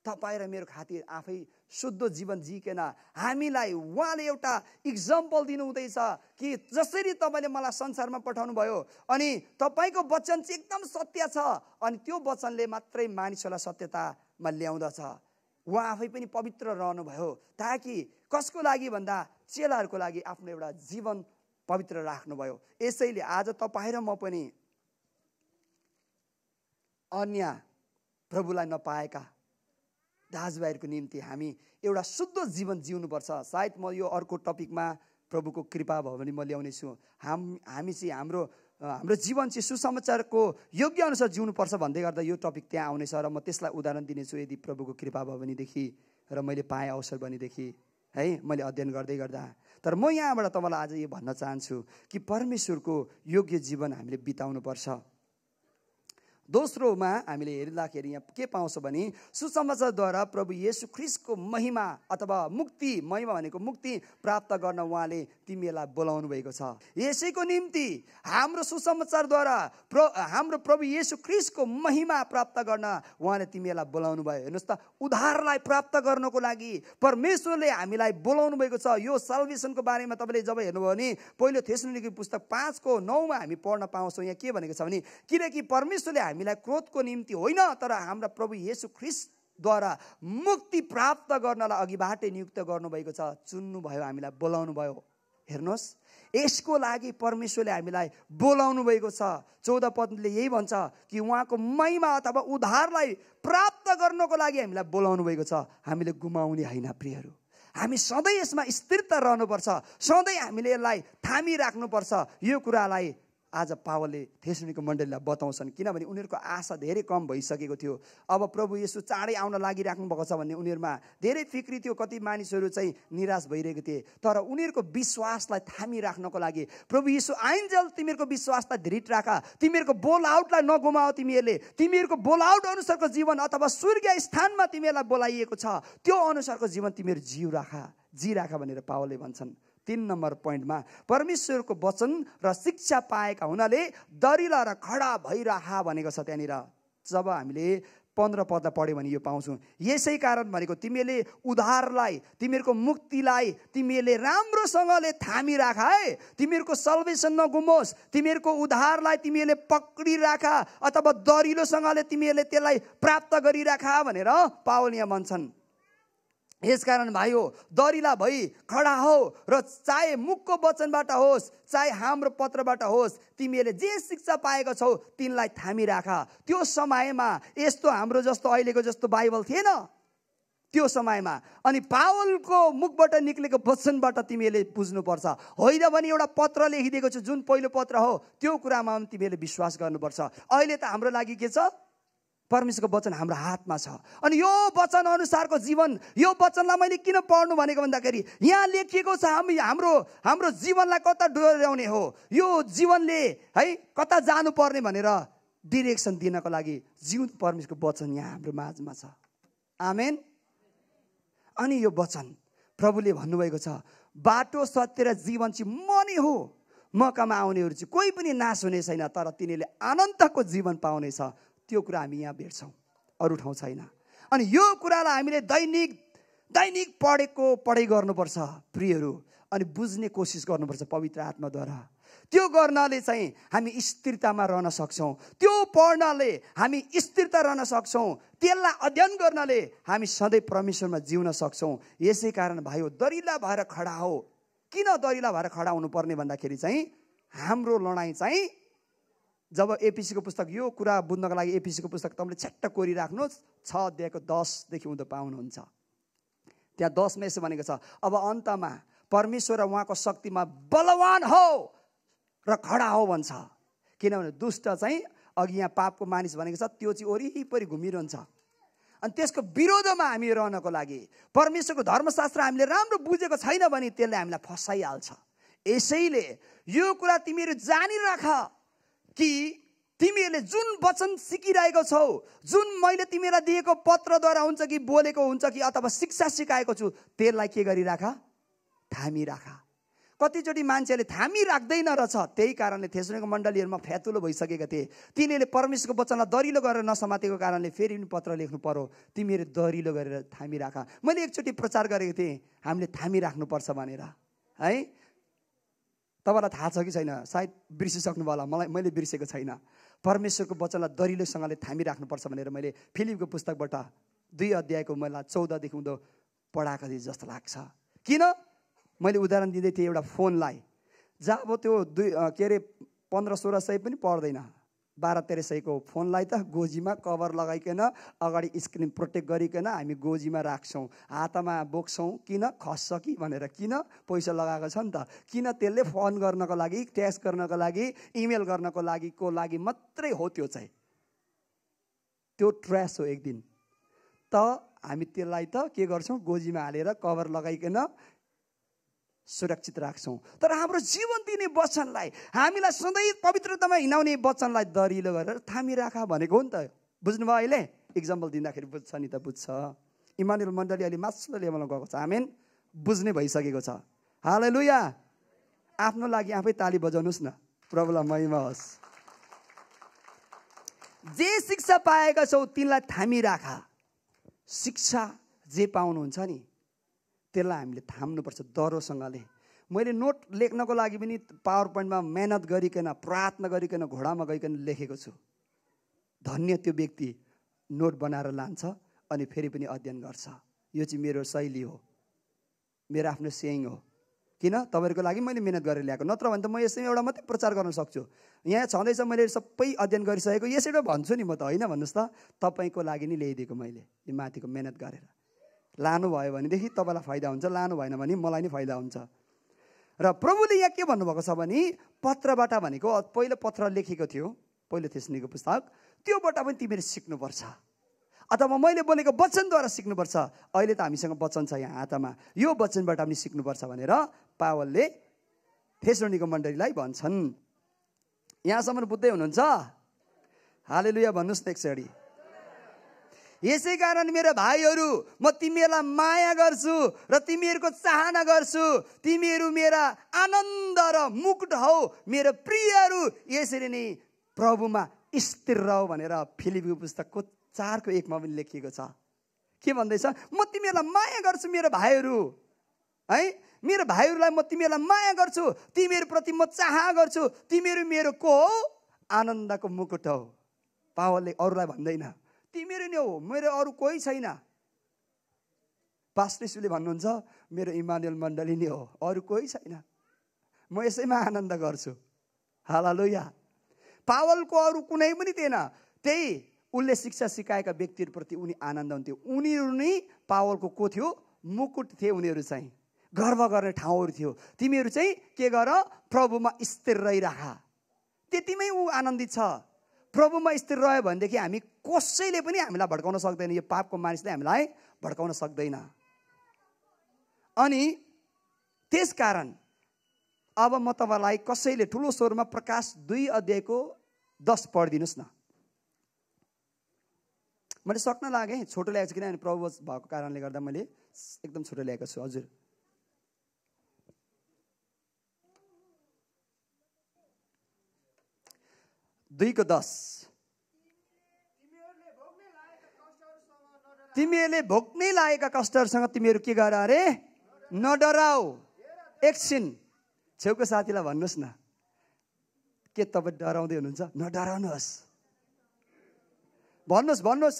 तपाईँ र मेरो खातिर आफै शुद्ध जीवन जिकेन हामीलाई उहाँले एउटा इक्जाम्पल दिनुहुँदैछ कि जसरी तपाईँले मलाई संसारमा पठाउनु भयो अनि तपाईँको वचन चाहिँ एकदम सत्य छ अनि त्यो वचनले मात्रै मानिसहरूलाई सत्यतामा ल्याउँदछ उहाँ आफै पनि पवित्र रहनुभयो ताकि कसको लागि भन्दा चेलाहरूको लागि आफ्नो एउटा जीवन पवित्र राख्नुभयो यसैले आज तपाईँ र म पनि अन्य प्रभुलाई नपाएका दाजुभाइहरूको निम्ति हामी एउटा शुद्ध जीवन जिउनुपर्छ सायद म यो अर्को टपिकमा प्रभुको कृपा भयो भने म ल्याउनेछु हाम हामी चाहिँ हाम्रो हाम्रो जीवन चाहिँ सुसमाचारको योग्य अनुसार जिउनुपर्छ भन्दै गर्दा यो टपिक त्यहाँ आउनेछ र म त्यसलाई उदाहरण दिनेछु यदि प्रभुको कृपा भयो भनेदेखि र मैले पाएँ अवसर भनेदेखि है मैले अध्ययन गर्दै गर्दा तर म यहाँबाट तपाईँलाई आज यो भन्न चाहन्छु कि परमेश्वरको योग्य जीवन हामीले बिताउनुपर्छ दोस्रोमा हामीले हेर्दाखेरि यहाँ के पाउँछ भने सुसमाचारद्वारा प्रभु येसु ख्रिस्टको महिमा अथवा मुक्ति महिमा भनेको मुक्ति प्राप्त गर्न उहाँले तिमीहरूलाई बोलाउनु भएको छ यसैको निम्ति हाम्रो सुसमाचारद्वारा प्र हाम्रो प्रभु येसु ख्रिस्टको महिमा प्राप्त गर्न उहाँले तिमीहरूलाई बोलाउनु भयो हेर्नुहोस् त उद्धारलाई प्राप्त गर्नको लागि परमेश्वरले हामीलाई बोलाउनु भएको छ यो सल्भेसनको बारेमा तपाईँले जब हेर्नुभयो भने पहिलो थेस्नुनिको पुस्तक पाँचको नौमा हामी पढ्न पाउँछौँ यहाँ के भनेको छ भने किनकि परमेश्वरले हामीलाई क्रोधको निम्ति होइन तर हाम्रा प्रभु येसु ख्रिस्टद्वारा मुक्ति प्राप्त गर्नलाई अघिबाटै नियुक्त गर्नुभएको छ चुन्नुभयो हामीलाई बोलाउनु भयो हेर्नुहोस् यसको लागि परमेश्वरले हामीलाई बोलाउनु भएको छ चौध पदले यही भन्छ कि उहाँको महिमा अथवा उद्धारलाई प्राप्त गर्नको लागि हामीलाई बोलाउनु भएको छ हामीले गुमाउने होइन प्रियहरू हामी सधैँ यसमा स्थिरता रहनुपर्छ सधैँ हामीले यसलाई थामिराख्नुपर्छ यो कुरालाई आज पावलले थेसुनीको मण्डलीलाई बताउँछन् किनभने उनीहरूको आशा धेरै कम भइसकेको थियो अब प्रभु यसो चाँडै आउन लागिराख्नु भएको छ भन्ने उनीहरूमा धेरै फिक्री थियो कति मानिसहरू चाहिँ निराश भइरहेको थिए तर उनीहरूको विश्वासलाई थामी राख्नको लागि प्रभु यसो आइन्जेल तिमीहरूको विश्वासलाई धृढ राख तिमीहरूको बोल आउटलाई नगुमाओ तिमीहरूले तिमीहरूको बोल आउट अनुसारको जीवन अथवा सूर्य स्थानमा तिमीहरूलाई बोलाइएको छ त्यो अनुसारको जीवन तिमीहरू जिउ राख जी राख भनेर पावलले भन्छन् तिन नम्बर पोइन्टमा परमेश्वरको वचन र शिक्षा पाएका हुनाले दरिला र खडा भइरह भनेको छ त्यहाँनिर जब हामीले पन्ध्र पद पढ्यो भने यो पाउँछौँ यसै कारण भनेको तिमीले उधारलाई तिमीहरूको मुक्तिलाई तिमीहरूले राम्रोसँगले थामिराख है तिमीहरूको सल्भेसन नगुमोस् तिमीहरूको उधारलाई तिमीहरूले पक्रिराख अथवा दरिलोसँगले तिमीहरूले त्यसलाई प्राप्त गरिराख भनेर पावल भन्छन् यसकारण भाइ हो दरिला भई खडा हो र चाहे मुखको वचनबाट होस् चाहे हाम्रो पत्रबाट होस् तिमीहरूले जे शिक्षा पाएको छौ तिनलाई थामिराख त्यो समयमा यस्तो हाम्रो जस्तो अहिलेको जस्तो बाइबल थिएन त्यो समयमा अनि पावलको मुखबाट निक्लेको वचनबाट तिमीहरूले बुझ्नुपर्छ होइन भने एउटा पत्र लेखिदिएको छ जुन पहिलो पत्र हो त्यो कुरामा पनि तिमीहरूले विश्वास गर्नुपर्छ अहिले त हाम्रो लागि के छ परमेश्वरको वचन हाम्रो हातमा छ अनि यो वचन अनुसारको जीवन यो वचनलाई मैले किन पढ्नु भनेको भन्दाखेरि यहाँ लेखिएको छ हामी हाम्रो हाम्रो जीवनलाई कता डोर्याउने हो यो जीवनले है कता जानुपर्ने भनेर डिरेक्सन दिनको लागि जीवन परमेश्वरको वचन यहाँ हाम्रो माझमा छ आमेन अनि यो वचन प्रभुले भन्नुभएको छ बाटो सत्य र जीवन चाहिँ म नै हो मकामा आउनेहरू चाहिँ कोही पनि नाश हुने छैन तर तिनीहरूले आनन्दको जीवन पाउनेछ त्यो कुरा हामी यहाँ भेट्छौँ अरू ठाउँ छैन अनि यो कुरालाई हामीले दैनिक दैनिक पढेको पढाइ गर्नुपर्छ प्रियहरू अनि बुझ्ने कोसिस गर्नुपर्छ पवित्र आत्माद्वारा त्यो गर्नाले चाहिँ हामी स्थिरतामा रहन सक्छौँ त्यो पढ्नाले हामी स्थिरता रहन सक्छौँ त्यसलाई अध्ययन गर्नाले हामी सधैँ परमेश्वरमा जिउन सक्छौँ यसै कारण भाइ हो दरिला भएर खडा हो किन दरिला भएर खडा हुनुपर्ने भन्दाखेरि चाहिँ हाम्रो लडाइँ चाहिँ जब एपिसीको पुस्तक यो कुरा बुझ्नको लागि एपिसीको पुस्तक तपाईँले छ्याट्ट कोरिराख्नुहोस् छ अध्यायको दसदेखि उँदो पाउनुहुन्छ त्यहाँ दसमा यसो भनेको छ अब अन्तमा परमेश्वर र उहाँको शक्तिमा बलवान हो र खडा हो भन्छ किनभने दुष्ट चाहिँ अघि यहाँ पापको मानिस भनेको छ त्यो चाहिँ वरिपरि घुमिरहन्छ अनि त्यसको विरोधमा हामी रहनको लागि परमेश्वरको धर्मशास्त्र हामीले राम्रो बुझेको छैन भने त्यसले हामीलाई फसाइहाल्छ यसैले यो कुरा तिमीहरू जानिराख कि तिमीहरूले जुन वचन सिकिरहेको छौ जुन मैले तिमीहरूलाई दिएको पत्रद्वारा हुन्छ कि बोलेको हुन्छ कि अथवा शिक्षा सिकाएको छु त्यसलाई के गरिराख थामिराख कतिचोटि मान्छेले थामी राख्दैन रहेछ त्यही कारणले थेसुनेको मण्डलीहरूमा फ्यातुलो भइसकेका थिए तिनीहरूले परमेश्वरको वचनलाई दरिलो गरेर नसमातेको कारणले फेरि पनि पत्र लेख्नु पर्यो तिमीहरू दरिलो गरेर थामिराख मैले एकचोटि प्रचार गरेको थिएँ हामीले थामिराख्नुपर्छ भनेर है तपाईँलाई थाहा छ कि छैन सायद बिर्सिसक्नु होला मलाई मैले बिर्सेको छैन परमेश्वरको वचनलाई दरिलोसँगले थामिराख्नुपर्छ भनेर मैले फिलिपको पुस्तकबाट दुई अध्यायको मलाई चौधदेखि उँधो पढाएको थिएँ जस्तो लाग्छ किन मैले उदाहरण दिँदै थिएँ एउटा फोनलाई जहाँ अब त्यो दुई के अरे पन्ध्र सोह्र सय पनि पर्दैन बाह्र तेह्र सयको फोनलाई त गोजीमा कभर लगाइकन अगाडि स्क्रिन प्रोटेक्ट गरिकन हामी गोजीमा राख्छौँ हातमा बोक्छौँ किन खस्छ कि भनेर किन पैसा लगाएको छ नि त किन त्यसले फोन गर्नको लागि ट्याक्स गर्नको लागि इमेल गर्नको लागि को लागि मात्रै हो त्यो चाहिँ त्यो ट्र्यास हो एक दिन त हामी त्यसलाई त के गर्छौँ गोजीमा हालेर कभर लगाइकन सुरक्षित राख्छौँ तर हाम्रो जीवन दिने वचनलाई हामीलाई सधैँ पवित्रतामा हिँडाउने वचनलाई दरिलो गरेर थामिराख भनेको हो नि त बुझ्नुभयो अहिले इक्जाम्पल दिँदाखेरि बुझ्छ नि त बुझ्छ इमानुल मण्डली अहिले मासुलो लेभलमा गएको छ हामी बुझ्ने भइसकेको छ हालै लुया आफ्नो लागि आफै ताली बजाउनुहोस् न प्रब्लम महिमा होस् जे शिक्षा पाएका छौ तिनलाई थामिराख शिक्षा जे पाउनुहुन्छ नि त्यसलाई हामीले थाम्नुपर्छ दरोसँगले मैले नोट लेख्नको लागि पनि पावर पोइन्टमा मेहनत गरिकन प्रार्थना गरिकन घोडामा गइकन लेखेको छु धन्य त्यो व्यक्ति नोट बनाएर लान्छ अनि फेरि पनि अध्ययन गर्छ यो चाहिँ मेरो शैली हो मेरो आफ्नो सेङ हो किन तपाईँहरूको लागि मैले मिहिनेत गरेर ल्याएको नत्र भने त म यसै एउटा मात्रै प्रचार गर्न सक्छु यहाँ छँदैछ मैले सबै अध्ययन गरिसकेको यसैमा भन्छु नि म त होइन भन्नुहोस् त तपाईँको लागि नै ल्याइदिएको मैले यो माथिको मिहिनेत गरेर लानुभयो भनेदेखि तपाईँलाई फाइदा हुन्छ लानु भएन भने मलाई नै फाइदा हुन्छ र प्रभुले यहाँ के भन्नुभएको छ भने पत्रबाट भनेको पहिलो पत्र लेखेको थियो पहिलो थिस्नीको पुस्तक त्योबाट पनि तिमीले सिक्नुपर्छ अथवा मैले बोलेको वचनद्वारा सिक्नुपर्छ अहिले त हामीसँग वचन छ यहाँ हातमा यो वचनबाट पनि सिक्नुपर्छ भनेर पावलले थेसोनीको मण्डलीलाई भन्छन् यहाँसम्म बुझ्दै हुनुहुन्छ हालेलुया भन्नुहोस् न एकचोटि यसै कारण मेरो भाइहरू म तिमीहरूलाई माया गर्छु र तिमीहरूको चाहना गर्छु तिमीहरू मेरा आनन्द र मुकुट हौ मेरो प्रियहरू यसरी नै प्रभुमा स्थिर रह भनेर फिलिपीको पुस्तकको चारको एकमा पनि लेखिएको छ के भन्दैछ म तिमीहरूलाई माया गर्छु मेरो भाइहरू है मेरो भाइहरूलाई म तिमीहरूलाई माया गर्छु तिमीहरूप्रति म चाह गर्छु तिमीहरू मेरो को हो आनन्दको मुकुट हो पावलले अरूलाई भन्दैन तिमीहरू नै हो मेरो अरू कोही छैन पास्टेसुले भन्नुहुन्छ मेरो इमानुएल मण्डली नै हो अरू कोही छैन म यसैमा आनन्द गर्छु हाला या पावलको अरू कुनै पनि थिएन त्यही उसले शिक्षा सिकाएका व्यक्तिहरूप्रति उनी आनन्द हुन्थ्यो उनीहरू नै पावलको को थियो मुकुट थिए उनीहरू चाहिँ गर्व गर्ने ठाउँहरू थियो तिमीहरू चाहिँ के गर प्रभुमा स्थिर रहिराखा त्यतिमै ऊ आनन्दित छ प्रभुमा स्थिर रह्यो भनेदेखि हामी कसैले पनि हामीलाई भड्काउन सक्दैन यो पापको मानिसले हामीलाई भड्काउन सक्दैन अनि त्यस कारण अब म तपाईँलाई कसैले ठुलो स्वरमा प्रकाश दुई अध्यायको दस पढिदिनुहोस् न मैले सक्न लागेँ छोटो ल्याएको छु किनभने प्रभु भएको कारणले गर्दा मैले एकदम छोटो ल्याएको छु हजुर दुईको दस तिमीहरूले भोग्नै लागेका कष्टहरूसँग तिमीहरू के गर अरे नडराऊ एकछिन छेउको साथीलाई भन्नुहोस् न के तपाईँ डराउँदै हुनुहुन्छ नडराउनुहोस् भन्नुहोस् भन्नुहोस्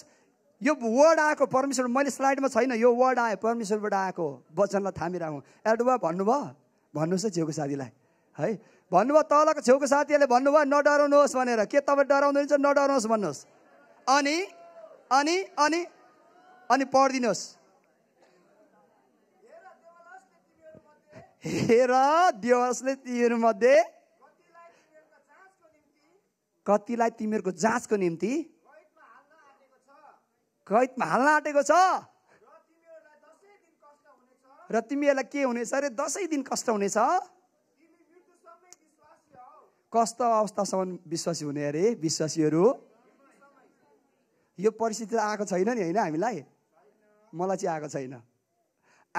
यो वर्ड आएको परमेश्वर मैले स्लाइडमा छैन यो वर्ड आयो परमेश्वरबाट आएको वचनलाई थामिरहेको एडवा भन्नुभयो भन्नुहोस् है छेउको साथीलाई है भन्नुभयो तलको छेउको साथीहरूले भन्नुभयो नडराउनुहोस् भनेर के तपाईँ डराउनुहुन्छ नडराउनुहोस् भन्नुहोस् अनि अनि अनि अनि पढिदिनुहोस् हेर दिवसले तिमीहरूमध्ये कतिलाई तिमीहरूको जाँचको निम्ति कैदमा हाल्न आँटेको छ र तिमीहरूलाई के हुनेछ अरे दसैँ दिन कष्ट हुनेछ कस्तो अवस्थासम्म विश्वासी हुने अरे विश्वासीहरू यो परिस्थिति त आएको छैन नि होइन हामीलाई मलाई चाहिँ आएको छैन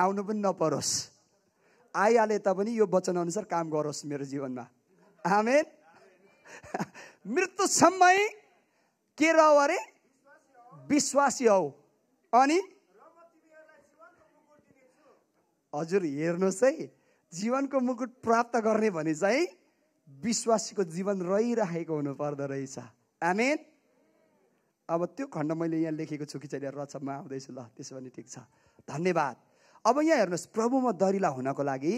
आउनु पनि नपरोस् आइहाले तापनि यो वचनअनुसार काम गरोस् मेरो जीवनमा आमेन मृत्युसम्म के रह अरे विश्वासी हौ अनि हजुर हेर्नुहोस् है जीवनको मुकुट प्राप्त गर्ने भने चाहिँ विश्वासीको जीवन रहिराखेको हुनुपर्दो रहेछ आमेन अब त्यो खण्ड मैले यहाँ लेखेको छु कि चाहिँ रचममा आउँदैछु ल त्यसो भने ठिक छ धन्यवाद अब यहाँ हेर्नुहोस् प्रभुमा दरिला हुनको लागि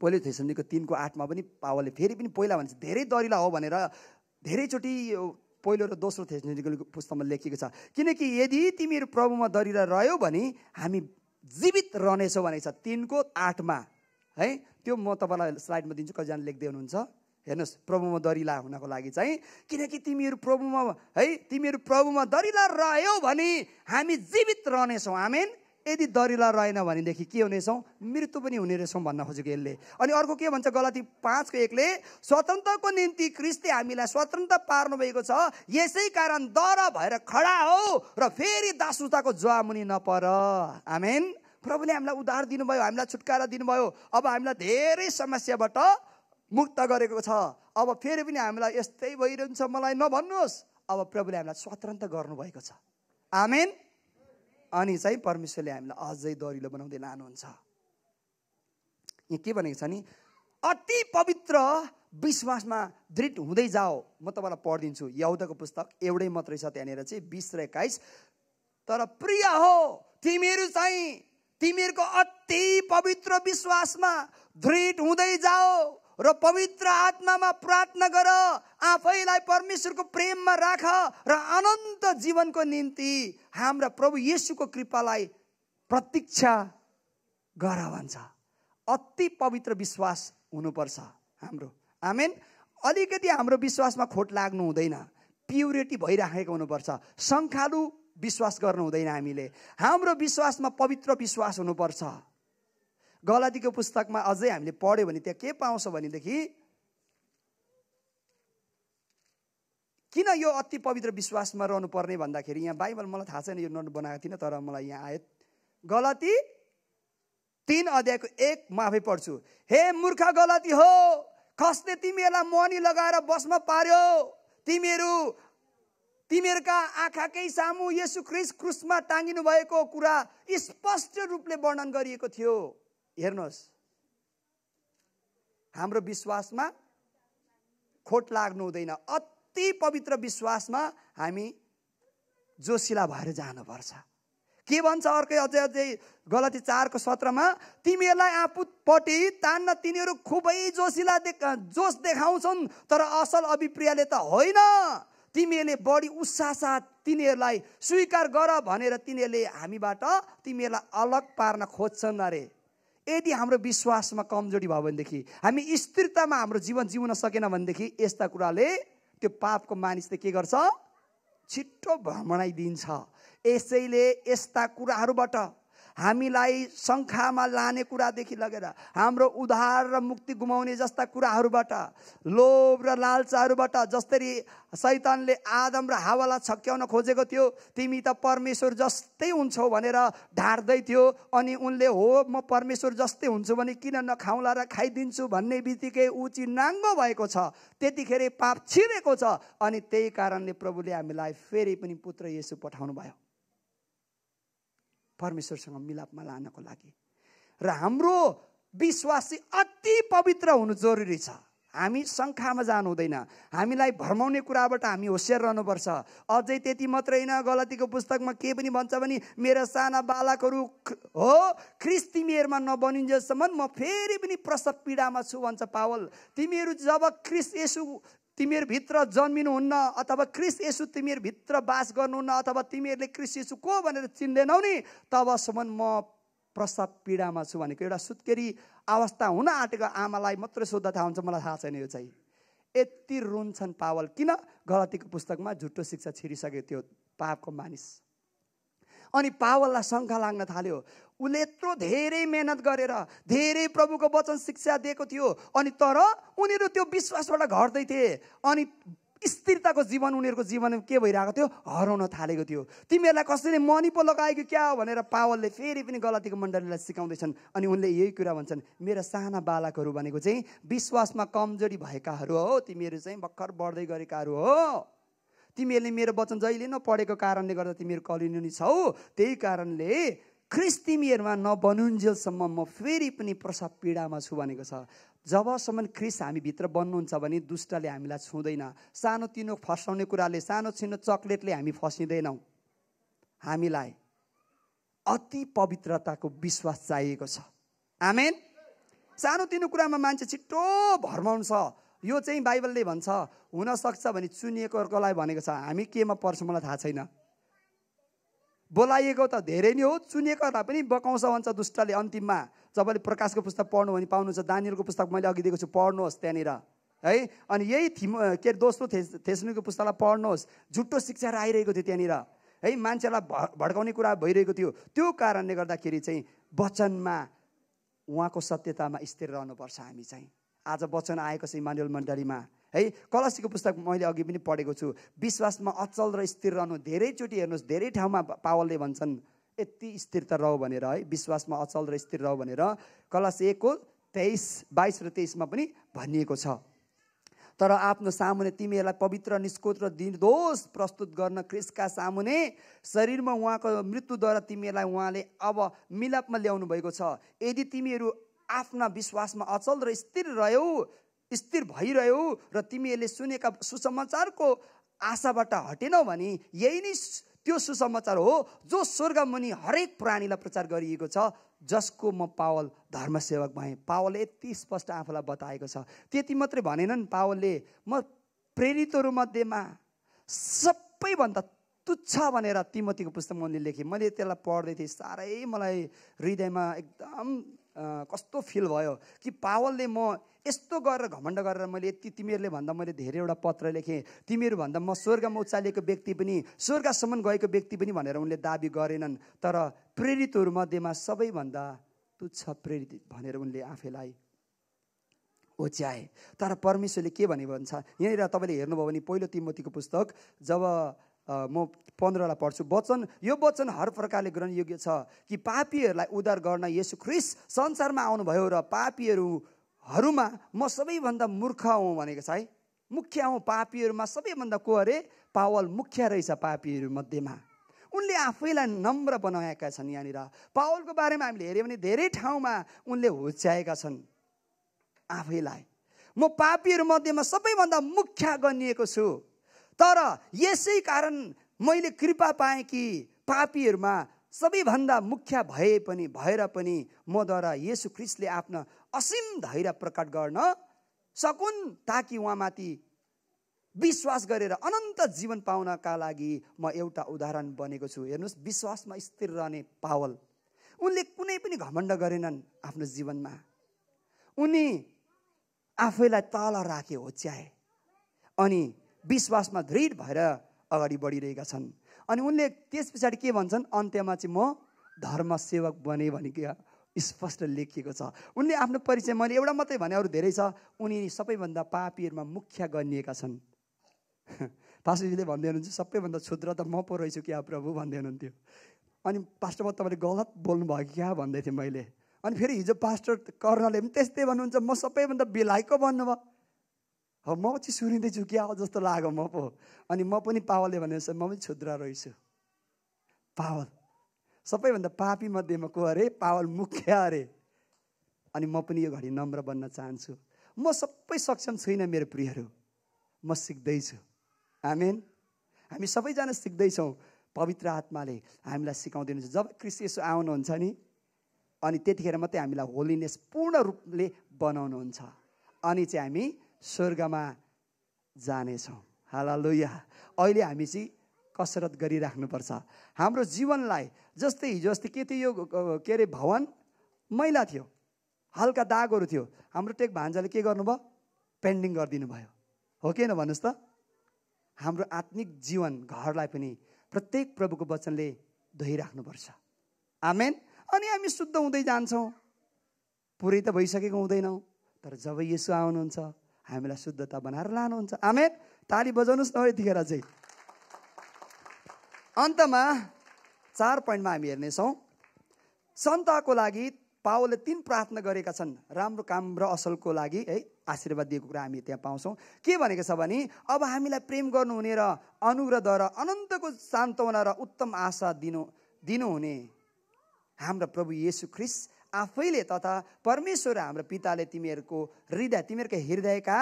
पहिलो थेसम्बीको तिनको आठमा पनि पावलले फेरि पनि पहिला भन्छ धेरै दरिला हो भनेर धेरैचोटि पहिलो र दोस्रो थेसम्बीको पुस्तकमा लेखिएको छ किनकि यदि तिमीहरू प्रभुमा दरिला रह्यो भने हामी जीवित रहनेछौ भनेको छ तिनको आठमा है त्यो म तपाईँलाई स्लाइडमा दिन्छु कतिजना लेख्दै हुनुहुन्छ हेर्नुहोस् प्रभुमा दरिला हुनको लागि चाहिँ किनकि तिमीहरू प्रभुमा है तिमीहरू प्रभुमा दरिला रह्यौ भने हामी जीवित रहनेछौँ आमेन यदि दरिला रहेन भनेदेखि के हुनेछौँ मृत्यु पनि हुने रहेछौँ भन्न खोजेको यसले अनि अर्को के भन्छ गलती पाँचको एकले स्वतन्त्रको निम्ति क्रिस्टले हामीलाई स्वतन्त्र पार्नुभएको छ यसै कारण दर भएर खडा हो र फेरि दासुताको जुवामुनि नपर आमेन प्रभुले हामीलाई उधार दिनुभयो हामीलाई छुटकारा दिनुभयो अब हामीलाई धेरै समस्याबाट मुक्त गरेको छ अब फेरि पनि हामीलाई यस्तै भइरहन्छ मलाई नभन्नुहोस् अब प्रभुले हामीलाई स्वतन्त्र गर्नुभएको छ आमेन अनि चाहिँ परमेश्वरले हामीलाई अझै दरिलो बनाउँदै लानुहुन्छ यहाँ के भनेको छ नि अति पवित्र विश्वासमा दृढ हुँदै जाओ म तपाईँलाई पढिदिन्छु यहुदाको पुस्तक एउटै मात्रै छ त्यहाँनिर चाहिँ बिस र एक्काइस तर प्रिय हो तिमीहरू चाहिँ तिमीहरूको अति पवित्र विश्वासमा दृढ हुँदै जाओ र पवित्र आत्मामा प्रार्थना गर आफैलाई परमेश्वरको प्रेममा राख र अनन्त जीवनको निम्ति हाम्रा प्रभु येसुको कृपालाई प्रतीक्षा गर भन्छ अति पवित्र विश्वास हुनुपर्छ हाम्रो आमेन अलिकति हाम्रो विश्वासमा खोट लाग्नु हुँदैन प्युरिटी भइराखेको हुनुपर्छ सङ्खालु विश्वास गर्नु हुँदैन हामीले हाम्रो विश्वासमा पवित्र विश्वास हुनुपर्छ गलतीको पुस्तकमा अझै हामीले पढ्यो भने त्यहाँ के पाउँछ भनेदेखि किन यो अति पवित्र विश्वासमा रहनुपर्ने भन्दाखेरि यहाँ बाइबल मलाई थाहा छैन यो नोट बनाएको थिइनँ तर मलाई यहाँ आयो गलती तिन अध्यायको एक माफै पढ्छु हे मूर्ख गलती हो कसले तिमीहरूलाई मनी लगाएर बसमा पार्यो तिमीहरू तिमीहरूका आँखाकै सामु यसु क्रिस क्रुसमा टाँगिनु भएको कुरा स्पष्ट रूपले वर्णन गरिएको थियो हेर्नुहोस् हाम्रो विश्वासमा खोट लाग्नु हुँदैन अति पवित्र विश्वासमा हामी जोसिला भएर जानुपर्छ के भन्छ अर्कै अझै अझै गलती चारको सत्रमा तिमीहरूलाई आफूपट्टि तान्न तिनीहरू खुबै जोसिला देख जोस देखाउँछन् तर असल अभिप्रियले त होइन तिमीहरूले बढी उत्साहसाथ तिनीहरूलाई स्वीकार गर भनेर तिनीहरूले हामीबाट तिमीहरूलाई अलग पार्न खोज्छन् अरे यदि हाम्रो विश्वासमा कमजोरी भयो भनेदेखि हामी स्थिरतामा हाम्रो जीवन जिउन सकेन भनेदेखि यस्ता कुराले त्यो पापको मानिसले के गर्छ छिट्टो भ्रमणाइदिन्छ यसैले यस्ता कुराहरूबाट हामीलाई शङ्खामा लाने कुरादेखि लगेर हाम्रो उधार र मुक्ति गुमाउने जस्ता कुराहरूबाट लोभ र लालचाहरूबाट जसरी सैतनले आदम र हावालाई छक्याउन खोजेको थियो तिमी त परमेश्वर जस्तै हुन्छौ भनेर ढाँट्दै थियो अनि उनले हो म परमेश्वर जस्तै हुन्छु भने किन नखाउँला र खाइदिन्छु भन्ने बित्तिकै उची नाङ्गो भएको छ त्यतिखेरै पाप छिरेको छ अनि त्यही कारणले प्रभुले हामीलाई फेरि पनि पुत्र यसो पठाउनु भयो परमेश्वरसँग मिलापमा लानको लागि र हाम्रो विश्वासी अति पवित्र हुनु जरुरी छ हामी शङ्खामा जानु हुँदैन हामीलाई भ्रमाउने कुराबाट हामी होसियार रहनुपर्छ अझै त्यति मात्रै होइन गलतीको पुस्तकमा के पनि भन्छ भने मेरा साना बालकहरू हो ख्रिस तिमीहरूमा नबनिन्जेलसम्म म फेरि पनि प्रसव पीडामा छु भन्छ पावल तिमीहरू जब ख्रिस यसु तिमीहरूभित्र जन्मिनुहुन्न अथवा क्रिस यसु तिमीहरूभित्र बास गर्नुहुन्न अथवा तिमीहरूले क्रिस यसु को भनेर चिन्दैनौ नि तबसम्म म प्रसव पीडामा छु भनेको एउटा सुत्केरी अवस्था हुन आँटेको आमालाई मात्रै सोद्धा थाहा हुन्छ मलाई थाहा छैन यो चाहिँ यति रुन्छन् पावल किन गलतीको पुस्तकमा झुटो शिक्षा छिरिसक्यो त्यो पापको मानिस अनि पावललाई शङ्का लाग्न थाल्यो उसले यत्रो धेरै मेहनत गरेर धेरै प्रभुको वचन शिक्षा दिएको थियो अनि तर उनीहरू त्यो विश्वासबाट घट्दै थिए अनि स्थिरताको जीवन उनीहरूको जीवन के भइरहेको थियो हराउन थालेको थियो तिमीहरूलाई कसैले मनी पो लगाएको क्या हो भनेर पावलले फेरि पनि गलतीको मण्डलीलाई सिकाउँदैछन् अनि उनले यही कुरा भन्छन् मेरा साना बालकहरू भनेको चाहिँ विश्वासमा कमजोरी भएकाहरू हो तिमीहरू चाहिँ भर्खर बढ्दै गरेकाहरू हो तिमीहरूले मेरो वचन जहिले नपढेको कारणले गर्दा तिमीहरू कलिनुनी छौ त्यही कारणले ख्रिस तिमीहरूमा नबनुन्जेलसम्म म फेरि पनि प्रसाद पीडामा छु भनेको छ जबसम्म ख्रिस हामीभित्र बन्नुहुन्छ भने दुष्टले हामीलाई छुँदैन सानोतिनो फसाउने कुराले सानो छिनो चक्लेटले हामी फसिँदैनौँ हामीलाई अति पवित्रताको विश्वास चाहिएको छ आमेन सानोतिनो कुरामा मान्छे छिट्टो भर्माउँछ यो चाहिँ बाइबलले भन्छ हुनसक्छ भने चुनिएकोहरूकोलाई भनेको छ हामी केमा पर्छ मलाई थाहा छैन बोलाइएको त धेरै नै हो चुनिएकोहरूलाई पनि बकाउँछ भन्छ दुष्टले अन्तिममा तपाईँले प्रकाशको पुस्तक पढ्नु भने पाउनुहुन्छ दानीहरूको पुस्तक मैले अघि दिएको छु पढ्नुहोस् त्यहाँनिर है अनि यही थिम के अरे दोस्रो थे पुस्तकलाई पढ्नुहोस् झुट्टो शिक्षाहरू आइरहेको थियो त्यहाँनिर है मान्छेलाई भ भड्काउने कुरा भइरहेको थियो त्यो कारणले गर्दाखेरि चाहिँ वचनमा उहाँको सत्यतामा स्थिर रहनुपर्छ हामी चाहिँ आज वचन आएको छ इमान्युल मण्डलीमा है कलसीको पुस्तक मैले अघि पनि पढेको छु विश्वासमा अचल र स्थिर रहनु धेरैचोटि हेर्नुहोस् धेरै ठाउँमा पावलले भन्छन् यति स्थिरता रह भनेर है विश्वासमा अचल र स्थिर रह भनेर कलस एकको तेइस बाइस र तेइसमा पनि भनिएको छ तर आफ्नो सामुने तिमीहरूलाई पवित्र निष्कोत र निर्दोष प्रस्तुत गर्न क्रिसका सामुने शरीरमा उहाँको मृत्युद्वारा तिमीहरूलाई उहाँले अब मिलापमा ल्याउनु भएको छ यदि तिमीहरू आफ्ना विश्वासमा अचल र स्थिर रह्यौ स्थिर भइरह्यौ र तिमीहरूले सुनेका सुसमाचारको आशाबाट हटेनौ भने यही नै त्यो सुसमाचार हो जो स्वर्गमुनि हरेक प्राणीलाई प्रचार गरिएको छ जसको म पावल धर्मसेवक भएँ पावलले यति स्पष्ट आफूलाई बताएको छ त्यति मात्रै भनेनन् पावलले म प्रेरितहरूमध्येमा सबैभन्दा तुच्छ भनेर तिमतीको पुस्तक मैले लेखेँ मैले त्यसलाई पढ्दै थिएँ साह्रै मलाई हृदयमा एकदम कस्तो फिल भयो कि पावलले म यस्तो गरेर घमण्ड गरेर मैले यति तिमीहरूले भन्दा मैले धेरैवटा पत्र लेखेँ भन्दा म स्वर्गमा उचालेको व्यक्ति पनि स्वर्गसम्म गएको व्यक्ति पनि भनेर उनले दाबी गरेनन् तर प्रेरितहरूमध्येमा सबैभन्दा तुच्छ प्रेरित भनेर उनले आफैलाई ओच्याए तर परमेश्वरले के भने भन्छ यहाँनिर तपाईँले हेर्नुभयो भने पहिलो तिमोतीको पुस्तक जब म पन्ध्रलाई पढ्छु वचन यो वचन हर प्रकारले ग्रहणयोग्य छ कि पापीहरूलाई उद्धार गर्न यसु ख्रिस संसारमा आउनुभयो र पापीहरूहरूमा म सबैभन्दा मूर्ख हुँ भनेको छ है मुख्य हौँ पापीहरूमा सबैभन्दा को अरे पावल मुख्य रहेछ मध्येमा उनले आफैलाई नम्र बनाएका छन् यहाँनिर पावलको बारेमा हामीले हेऱ्यौँ भने धेरै ठाउँमा उनले होच्याएका छन् आफैलाई म मध्येमा सबैभन्दा मुख्य गनिएको छु तर यसै कारण मैले कृपा पाएँ कि पापीहरूमा सबैभन्दा मुख्य भए पनि भएर पनि मद्वारा यसु ख्रिस्टले आफ्नो असीम धैर्य प्रकट गर्न सकुन् ताकि उहाँमाथि विश्वास गरेर अनन्त जीवन पाउनका लागि म एउटा उदाहरण बनेको छु हेर्नुहोस् विश्वासमा स्थिर रहने पावल उनले कुनै पनि घमण्ड गरेनन् आफ्नो जीवनमा उनी आफैलाई तल राखे होच्याए अनि विश्वासमा दृढ भएर अगाडि बढिरहेका छन् अनि उनले त्यस पछाडि के भन्छन् अन्त्यमा चाहिँ म धर्म सेवक बने क्या स्पष्ट लेखिएको छ उनले आफ्नो परिचय मैले एउटा मात्रै भने अरू धेरै छ उनी सबैभन्दा पापीहरूमा मुख्य गनिएका छन् पास्टरजीले भन्दै हुनुहुन्छ सबैभन्दा क्षुद्र त म पो रहेछु क्या प्रभु भन्दै हुनुहुन्थ्यो अनि पास्टर तपाईँले गलत बोल्नुभयो क्या भन्दै थिएँ मैले अनि फेरि हिजो पास्टर कर्णले पनि त्यस्तै भन्नुहुन्छ म सबैभन्दा बेलायको भन्नुभयो हो म चाहिँ सुनिँदैछु क्या जस्तो लाग्यो म पो अनि म पनि पावलले भने म पनि छुद्रा रहेछु पावल सबैभन्दा पापी मध्येमा को अरे पावल मुख्य अरे अनि म पनि यो घडी नम्र बन्न चाहन्छु म सबै सक्षम छुइनँ मेरो प्रियहरू म सिक्दैछु आमेन हामी सबैजना सिक्दैछौँ पवित्र आत्माले हामीलाई सिकाउँदैन जब यसो आउनुहुन्छ नि अनि त्यतिखेर मात्रै हामीलाई होलिनेस पूर्ण रूपले बनाउनुहुन्छ अनि चाहिँ हामी स्वर्गमा जानेछौँ हाला लोया अहिले हामी चाहिँ कसरत गरिराख्नुपर्छ हाम्रो जीवनलाई जस्तै हिजो अस्ति के थियो यो के अरे भवन मैला थियो हल्का दागहरू थियो हाम्रो टेक भान्जाले के गर्नुभयो पेन्डिङ गरिदिनु भयो हो कि न भन्नुहोस् त हाम्रो आत्मिक जीवन घरलाई पनि प्रत्येक प्रभुको वचनले धोइराख्नुपर्छ आमेन अनि हामी शुद्ध हुँदै जान्छौँ पुरै त भइसकेको हुँदैनौँ तर जब यसो आउनुहुन्छ हामीलाई शुद्धता बनाएर लानुहुन्छ आमेन ताली बजाउनुहोस् न यतिखेर चाहिँ अन्तमा चार पोइन्टमा हामी हेर्नेछौँ सन्तको लागि पावलले तिन प्रार्थना गरेका छन् राम्रो काम र असलको लागि है आशीर्वाद दिएको कुरा हामी त्यहाँ पाउँछौँ के भनेको छ भने अब हामीलाई प्रेम गर्नुहुने र र अनन्तको सान्त्वना र उत्तम आशा दिनु दिनुहुने हाम्रा प्रभु येसु ख्रिस आफैले तथा परमेश्वर हाम्रो पिताले तिमीहरूको हृदय तिमीहरूका हृदयका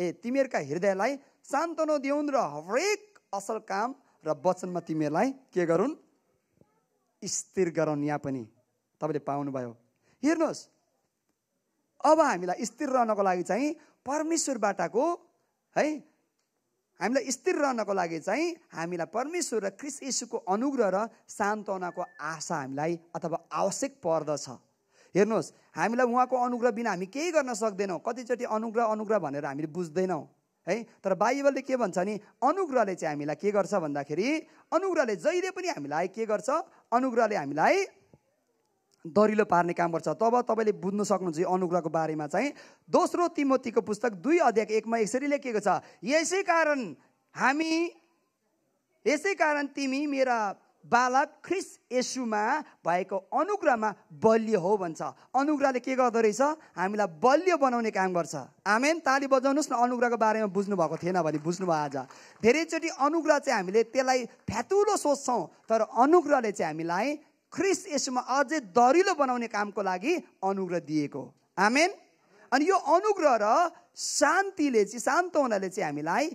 ए तिमीहरूका हृदयलाई सान्त्वना दिउन् र हरेक असल काम र वचनमा तिमीहरूलाई के गरून् स्थिर गराउन् यहाँ पनि तपाईँले पाउनुभयो हेर्नुहोस् अब हामीलाई स्थिर रहनको लागि चाहिँ परमेश्वरबाटको है हामीलाई स्थिर रहनको लागि चाहिँ हामीलाई परमेश्वर र क्रिस यीशुको अनुग्रह र सान्त्वनाको आशा हामीलाई अथवा आवश्यक पर्दछ हेर्नुहोस् हामीलाई उहाँको अनुग्रह बिना हामी केही गर्न सक्दैनौँ कतिचोटि अनुग्रह अनुग्रह भनेर हामीले बुझ्दैनौँ है तर बाइबलले के भन्छ भने अनुग्रहले चाहिँ हामीलाई के गर्छ भन्दाखेरि अनुग्रहले जहिले पनि हामीलाई के गर्छ अनुग्रहले हामीलाई दरिलो पार्ने काम गर्छ तब तपाईँले बुझ्नु सक्नुहुन्छ यो अनुग्रहको बारेमा चाहिँ दोस्रो तिमोतीको पुस्तक दुई अध्याय एकमा यसरी लेखिएको छ यसै कारण हामी यसै कारण तिमी मेरा बालक ख्रिस यसुमा भएको अनुग्रहमा बलियो हो भन्छ अनुग्रहले के गर्दो रहेछ हामीलाई बलियो बनाउने काम गर्छ आमेन ताली बजाउनुहोस् न अनुग्रहको बारेमा बुझ्नु भएको थिएन भने बुझ्नुभयो आज धेरैचोटि अनुग्रह चाहिँ हामीले त्यसलाई फ्यातुलो सोच्छौँ तर अनुग्रहले चाहिँ हामीलाई ख्रिस्ट यसमा अझै दरिलो बनाउने कामको लागि अनुग्रह दिएको आमेन अनि यो अनुग्रह र शान्तिले चाहिँ शान्त हुनाले चाहिँ हामीलाई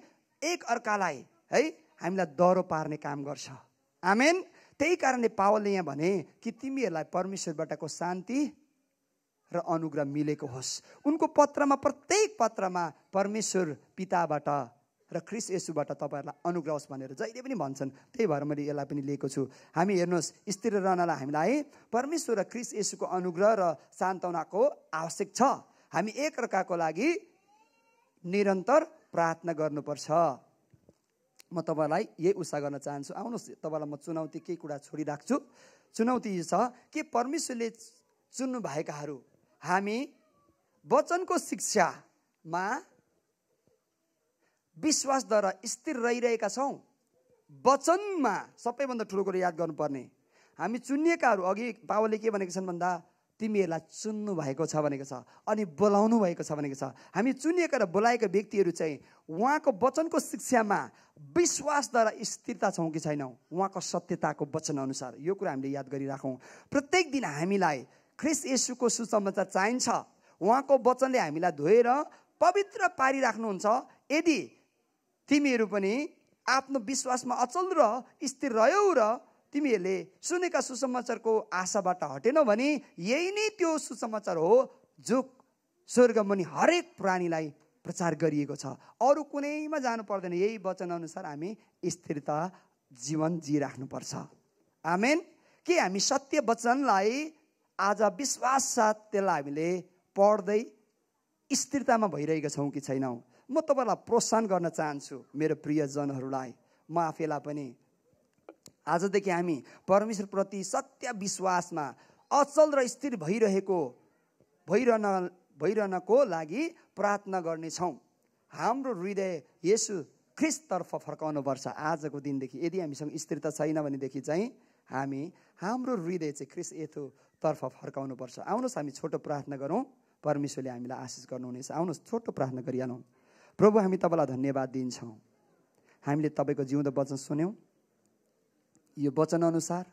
एक अर्कालाई है हामीलाई दह्रो पार्ने काम गर्छ आमेन त्यही कारणले पावलले यहाँ भने कि तिमीहरूलाई परमेश्वरबाटको शान्ति र अनुग्रह मिलेको होस् उनको पत्रमा प्रत्येक पत्रमा परमेश्वर पिताबाट र क्रिस यसुबाट तपाईँहरूलाई अनुग्रह होस् भनेर जहिले पनि भन्छन् त्यही भएर मैले यसलाई पनि लिएको छु हामी हेर्नुहोस् स्थिर रहनलाई हामीलाई परमेश्वर र क्रिस यसुको अनुग्रह र सान्त्वनाको आवश्यक छ हामी एकअर्काको लागि निरन्तर प्रार्थना गर्नुपर्छ म तपाईँलाई यही उत्साह गर्न चाहन्छु आउनुहोस् तपाईँलाई म चुनौती केही कुरा छोडिराख्छु चुनौती छ कि परमेश्वरले चुन्नु चुन्नुभएकाहरू हामी वचनको शिक्षामा विश्वासद्वारा स्थिर रहिरहेका छौँ वचनमा सबैभन्दा ठुलो कुरो याद गर्नुपर्ने हामी चुनिएकाहरू अघि बाबुले के भनेको छन् भन्दा तिमीहरूलाई चुन्नु भएको छ भनेको छ अनि बोलाउनु भएको छ भनेको छ हामी चुनिएका र बोलाएका व्यक्तिहरू चाहिँ उहाँको वचनको शिक्षामा विश्वासद्वारा स्थिरता छौँ कि छैनौँ उहाँको सत्यताको वचनअनुसार यो कुरा हामीले याद गरिराखौँ प्रत्येक दिन हामीलाई ख्रिस यसुको सुसमाचार चाहिन्छ उहाँको वचनले हामीलाई धोएर पवित्र पारिराख्नुहुन्छ यदि तिमीहरू पनि आफ्नो विश्वासमा अचल र स्थिर रह्यौ र तिमीहरूले सुनेका सुसमाचारको आशाबाट हटेनौ भने यही नै त्यो सुसमाचार हो जो स्वर्गमुनि हरेक प्राणीलाई प्रचार गरिएको छ अरू कुनैमा जानु पर्दैन यही वचनअनुसार हामी स्थिरता जीवन जिराख्नुपर्छ आमेन के हामी सत्य वचनलाई आज विश्वास साथ त्यसलाई हामीले पढ्दै स्थिरतामा भइरहेका छौँ कि छैनौँ म तपाईँलाई प्रोत्साहन गर्न चाहन्छु मेरो प्रियजनहरूलाई म आफैलाई पनि आजदेखि हामी परमेश्वरप्रति सत्य विश्वासमा अचल र स्थिर भइरहेको भइरहन भइरहनको लागि प्रार्थना गर्नेछौँ हाम्रो हृदय यसु ख्रिसतर्फ फर्काउनुपर्छ आजको दिनदेखि यदि हामीसँग स्थिरता छैन भनेदेखि चाहिँ हामी हाम्रो हृदय चाहिँ ख्रिस यथोतर्फ फर्काउनुपर्छ आउनुहोस् हामी छोटो प्रार्थना गरौँ परमेश्वरले हामीलाई आशिष गर्नुहुनेछ आउनुहोस् छोटो प्रार्थना गरिहालौँ प्रभु हामी तपाईँलाई धन्यवाद दिन्छौँ हामीले तपाईँको जिउँदो वचन सुन्यौँ यो वचनअनुसार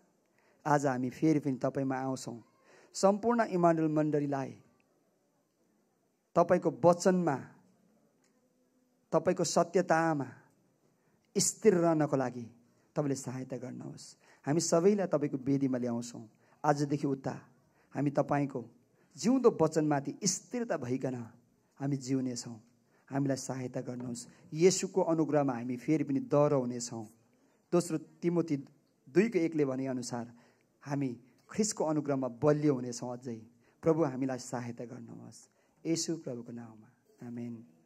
आज हामी फेरि पनि तपाईँमा आउँछौँ सम्पूर्ण इमान्डल मण्डलीलाई तपाईँको वचनमा तपाईँको सत्यतामा स्थिर रहनको लागि तपाईँले सहायता गर्नुहोस् हामी सबैलाई तपाईँको वेदीमा ल्याउँछौँ आजदेखि उता हामी तपाईँको जिउँदो वचनमाथि स्थिरता भइकन हामी जिउनेछौँ हामीलाई सहायता गर्नुहोस् यसुको अनुग्रहमा हामी फेरि पनि हुनेछौँ दोस्रो तिमोती दुईको एकले भनेअनुसार हामी ख्रिसको अनुग्रहमा बलियो हुनेछौँ अझै प्रभु हामीलाई सहायता गर्नुहोस् यसु प्रभुको नाउँमा हामी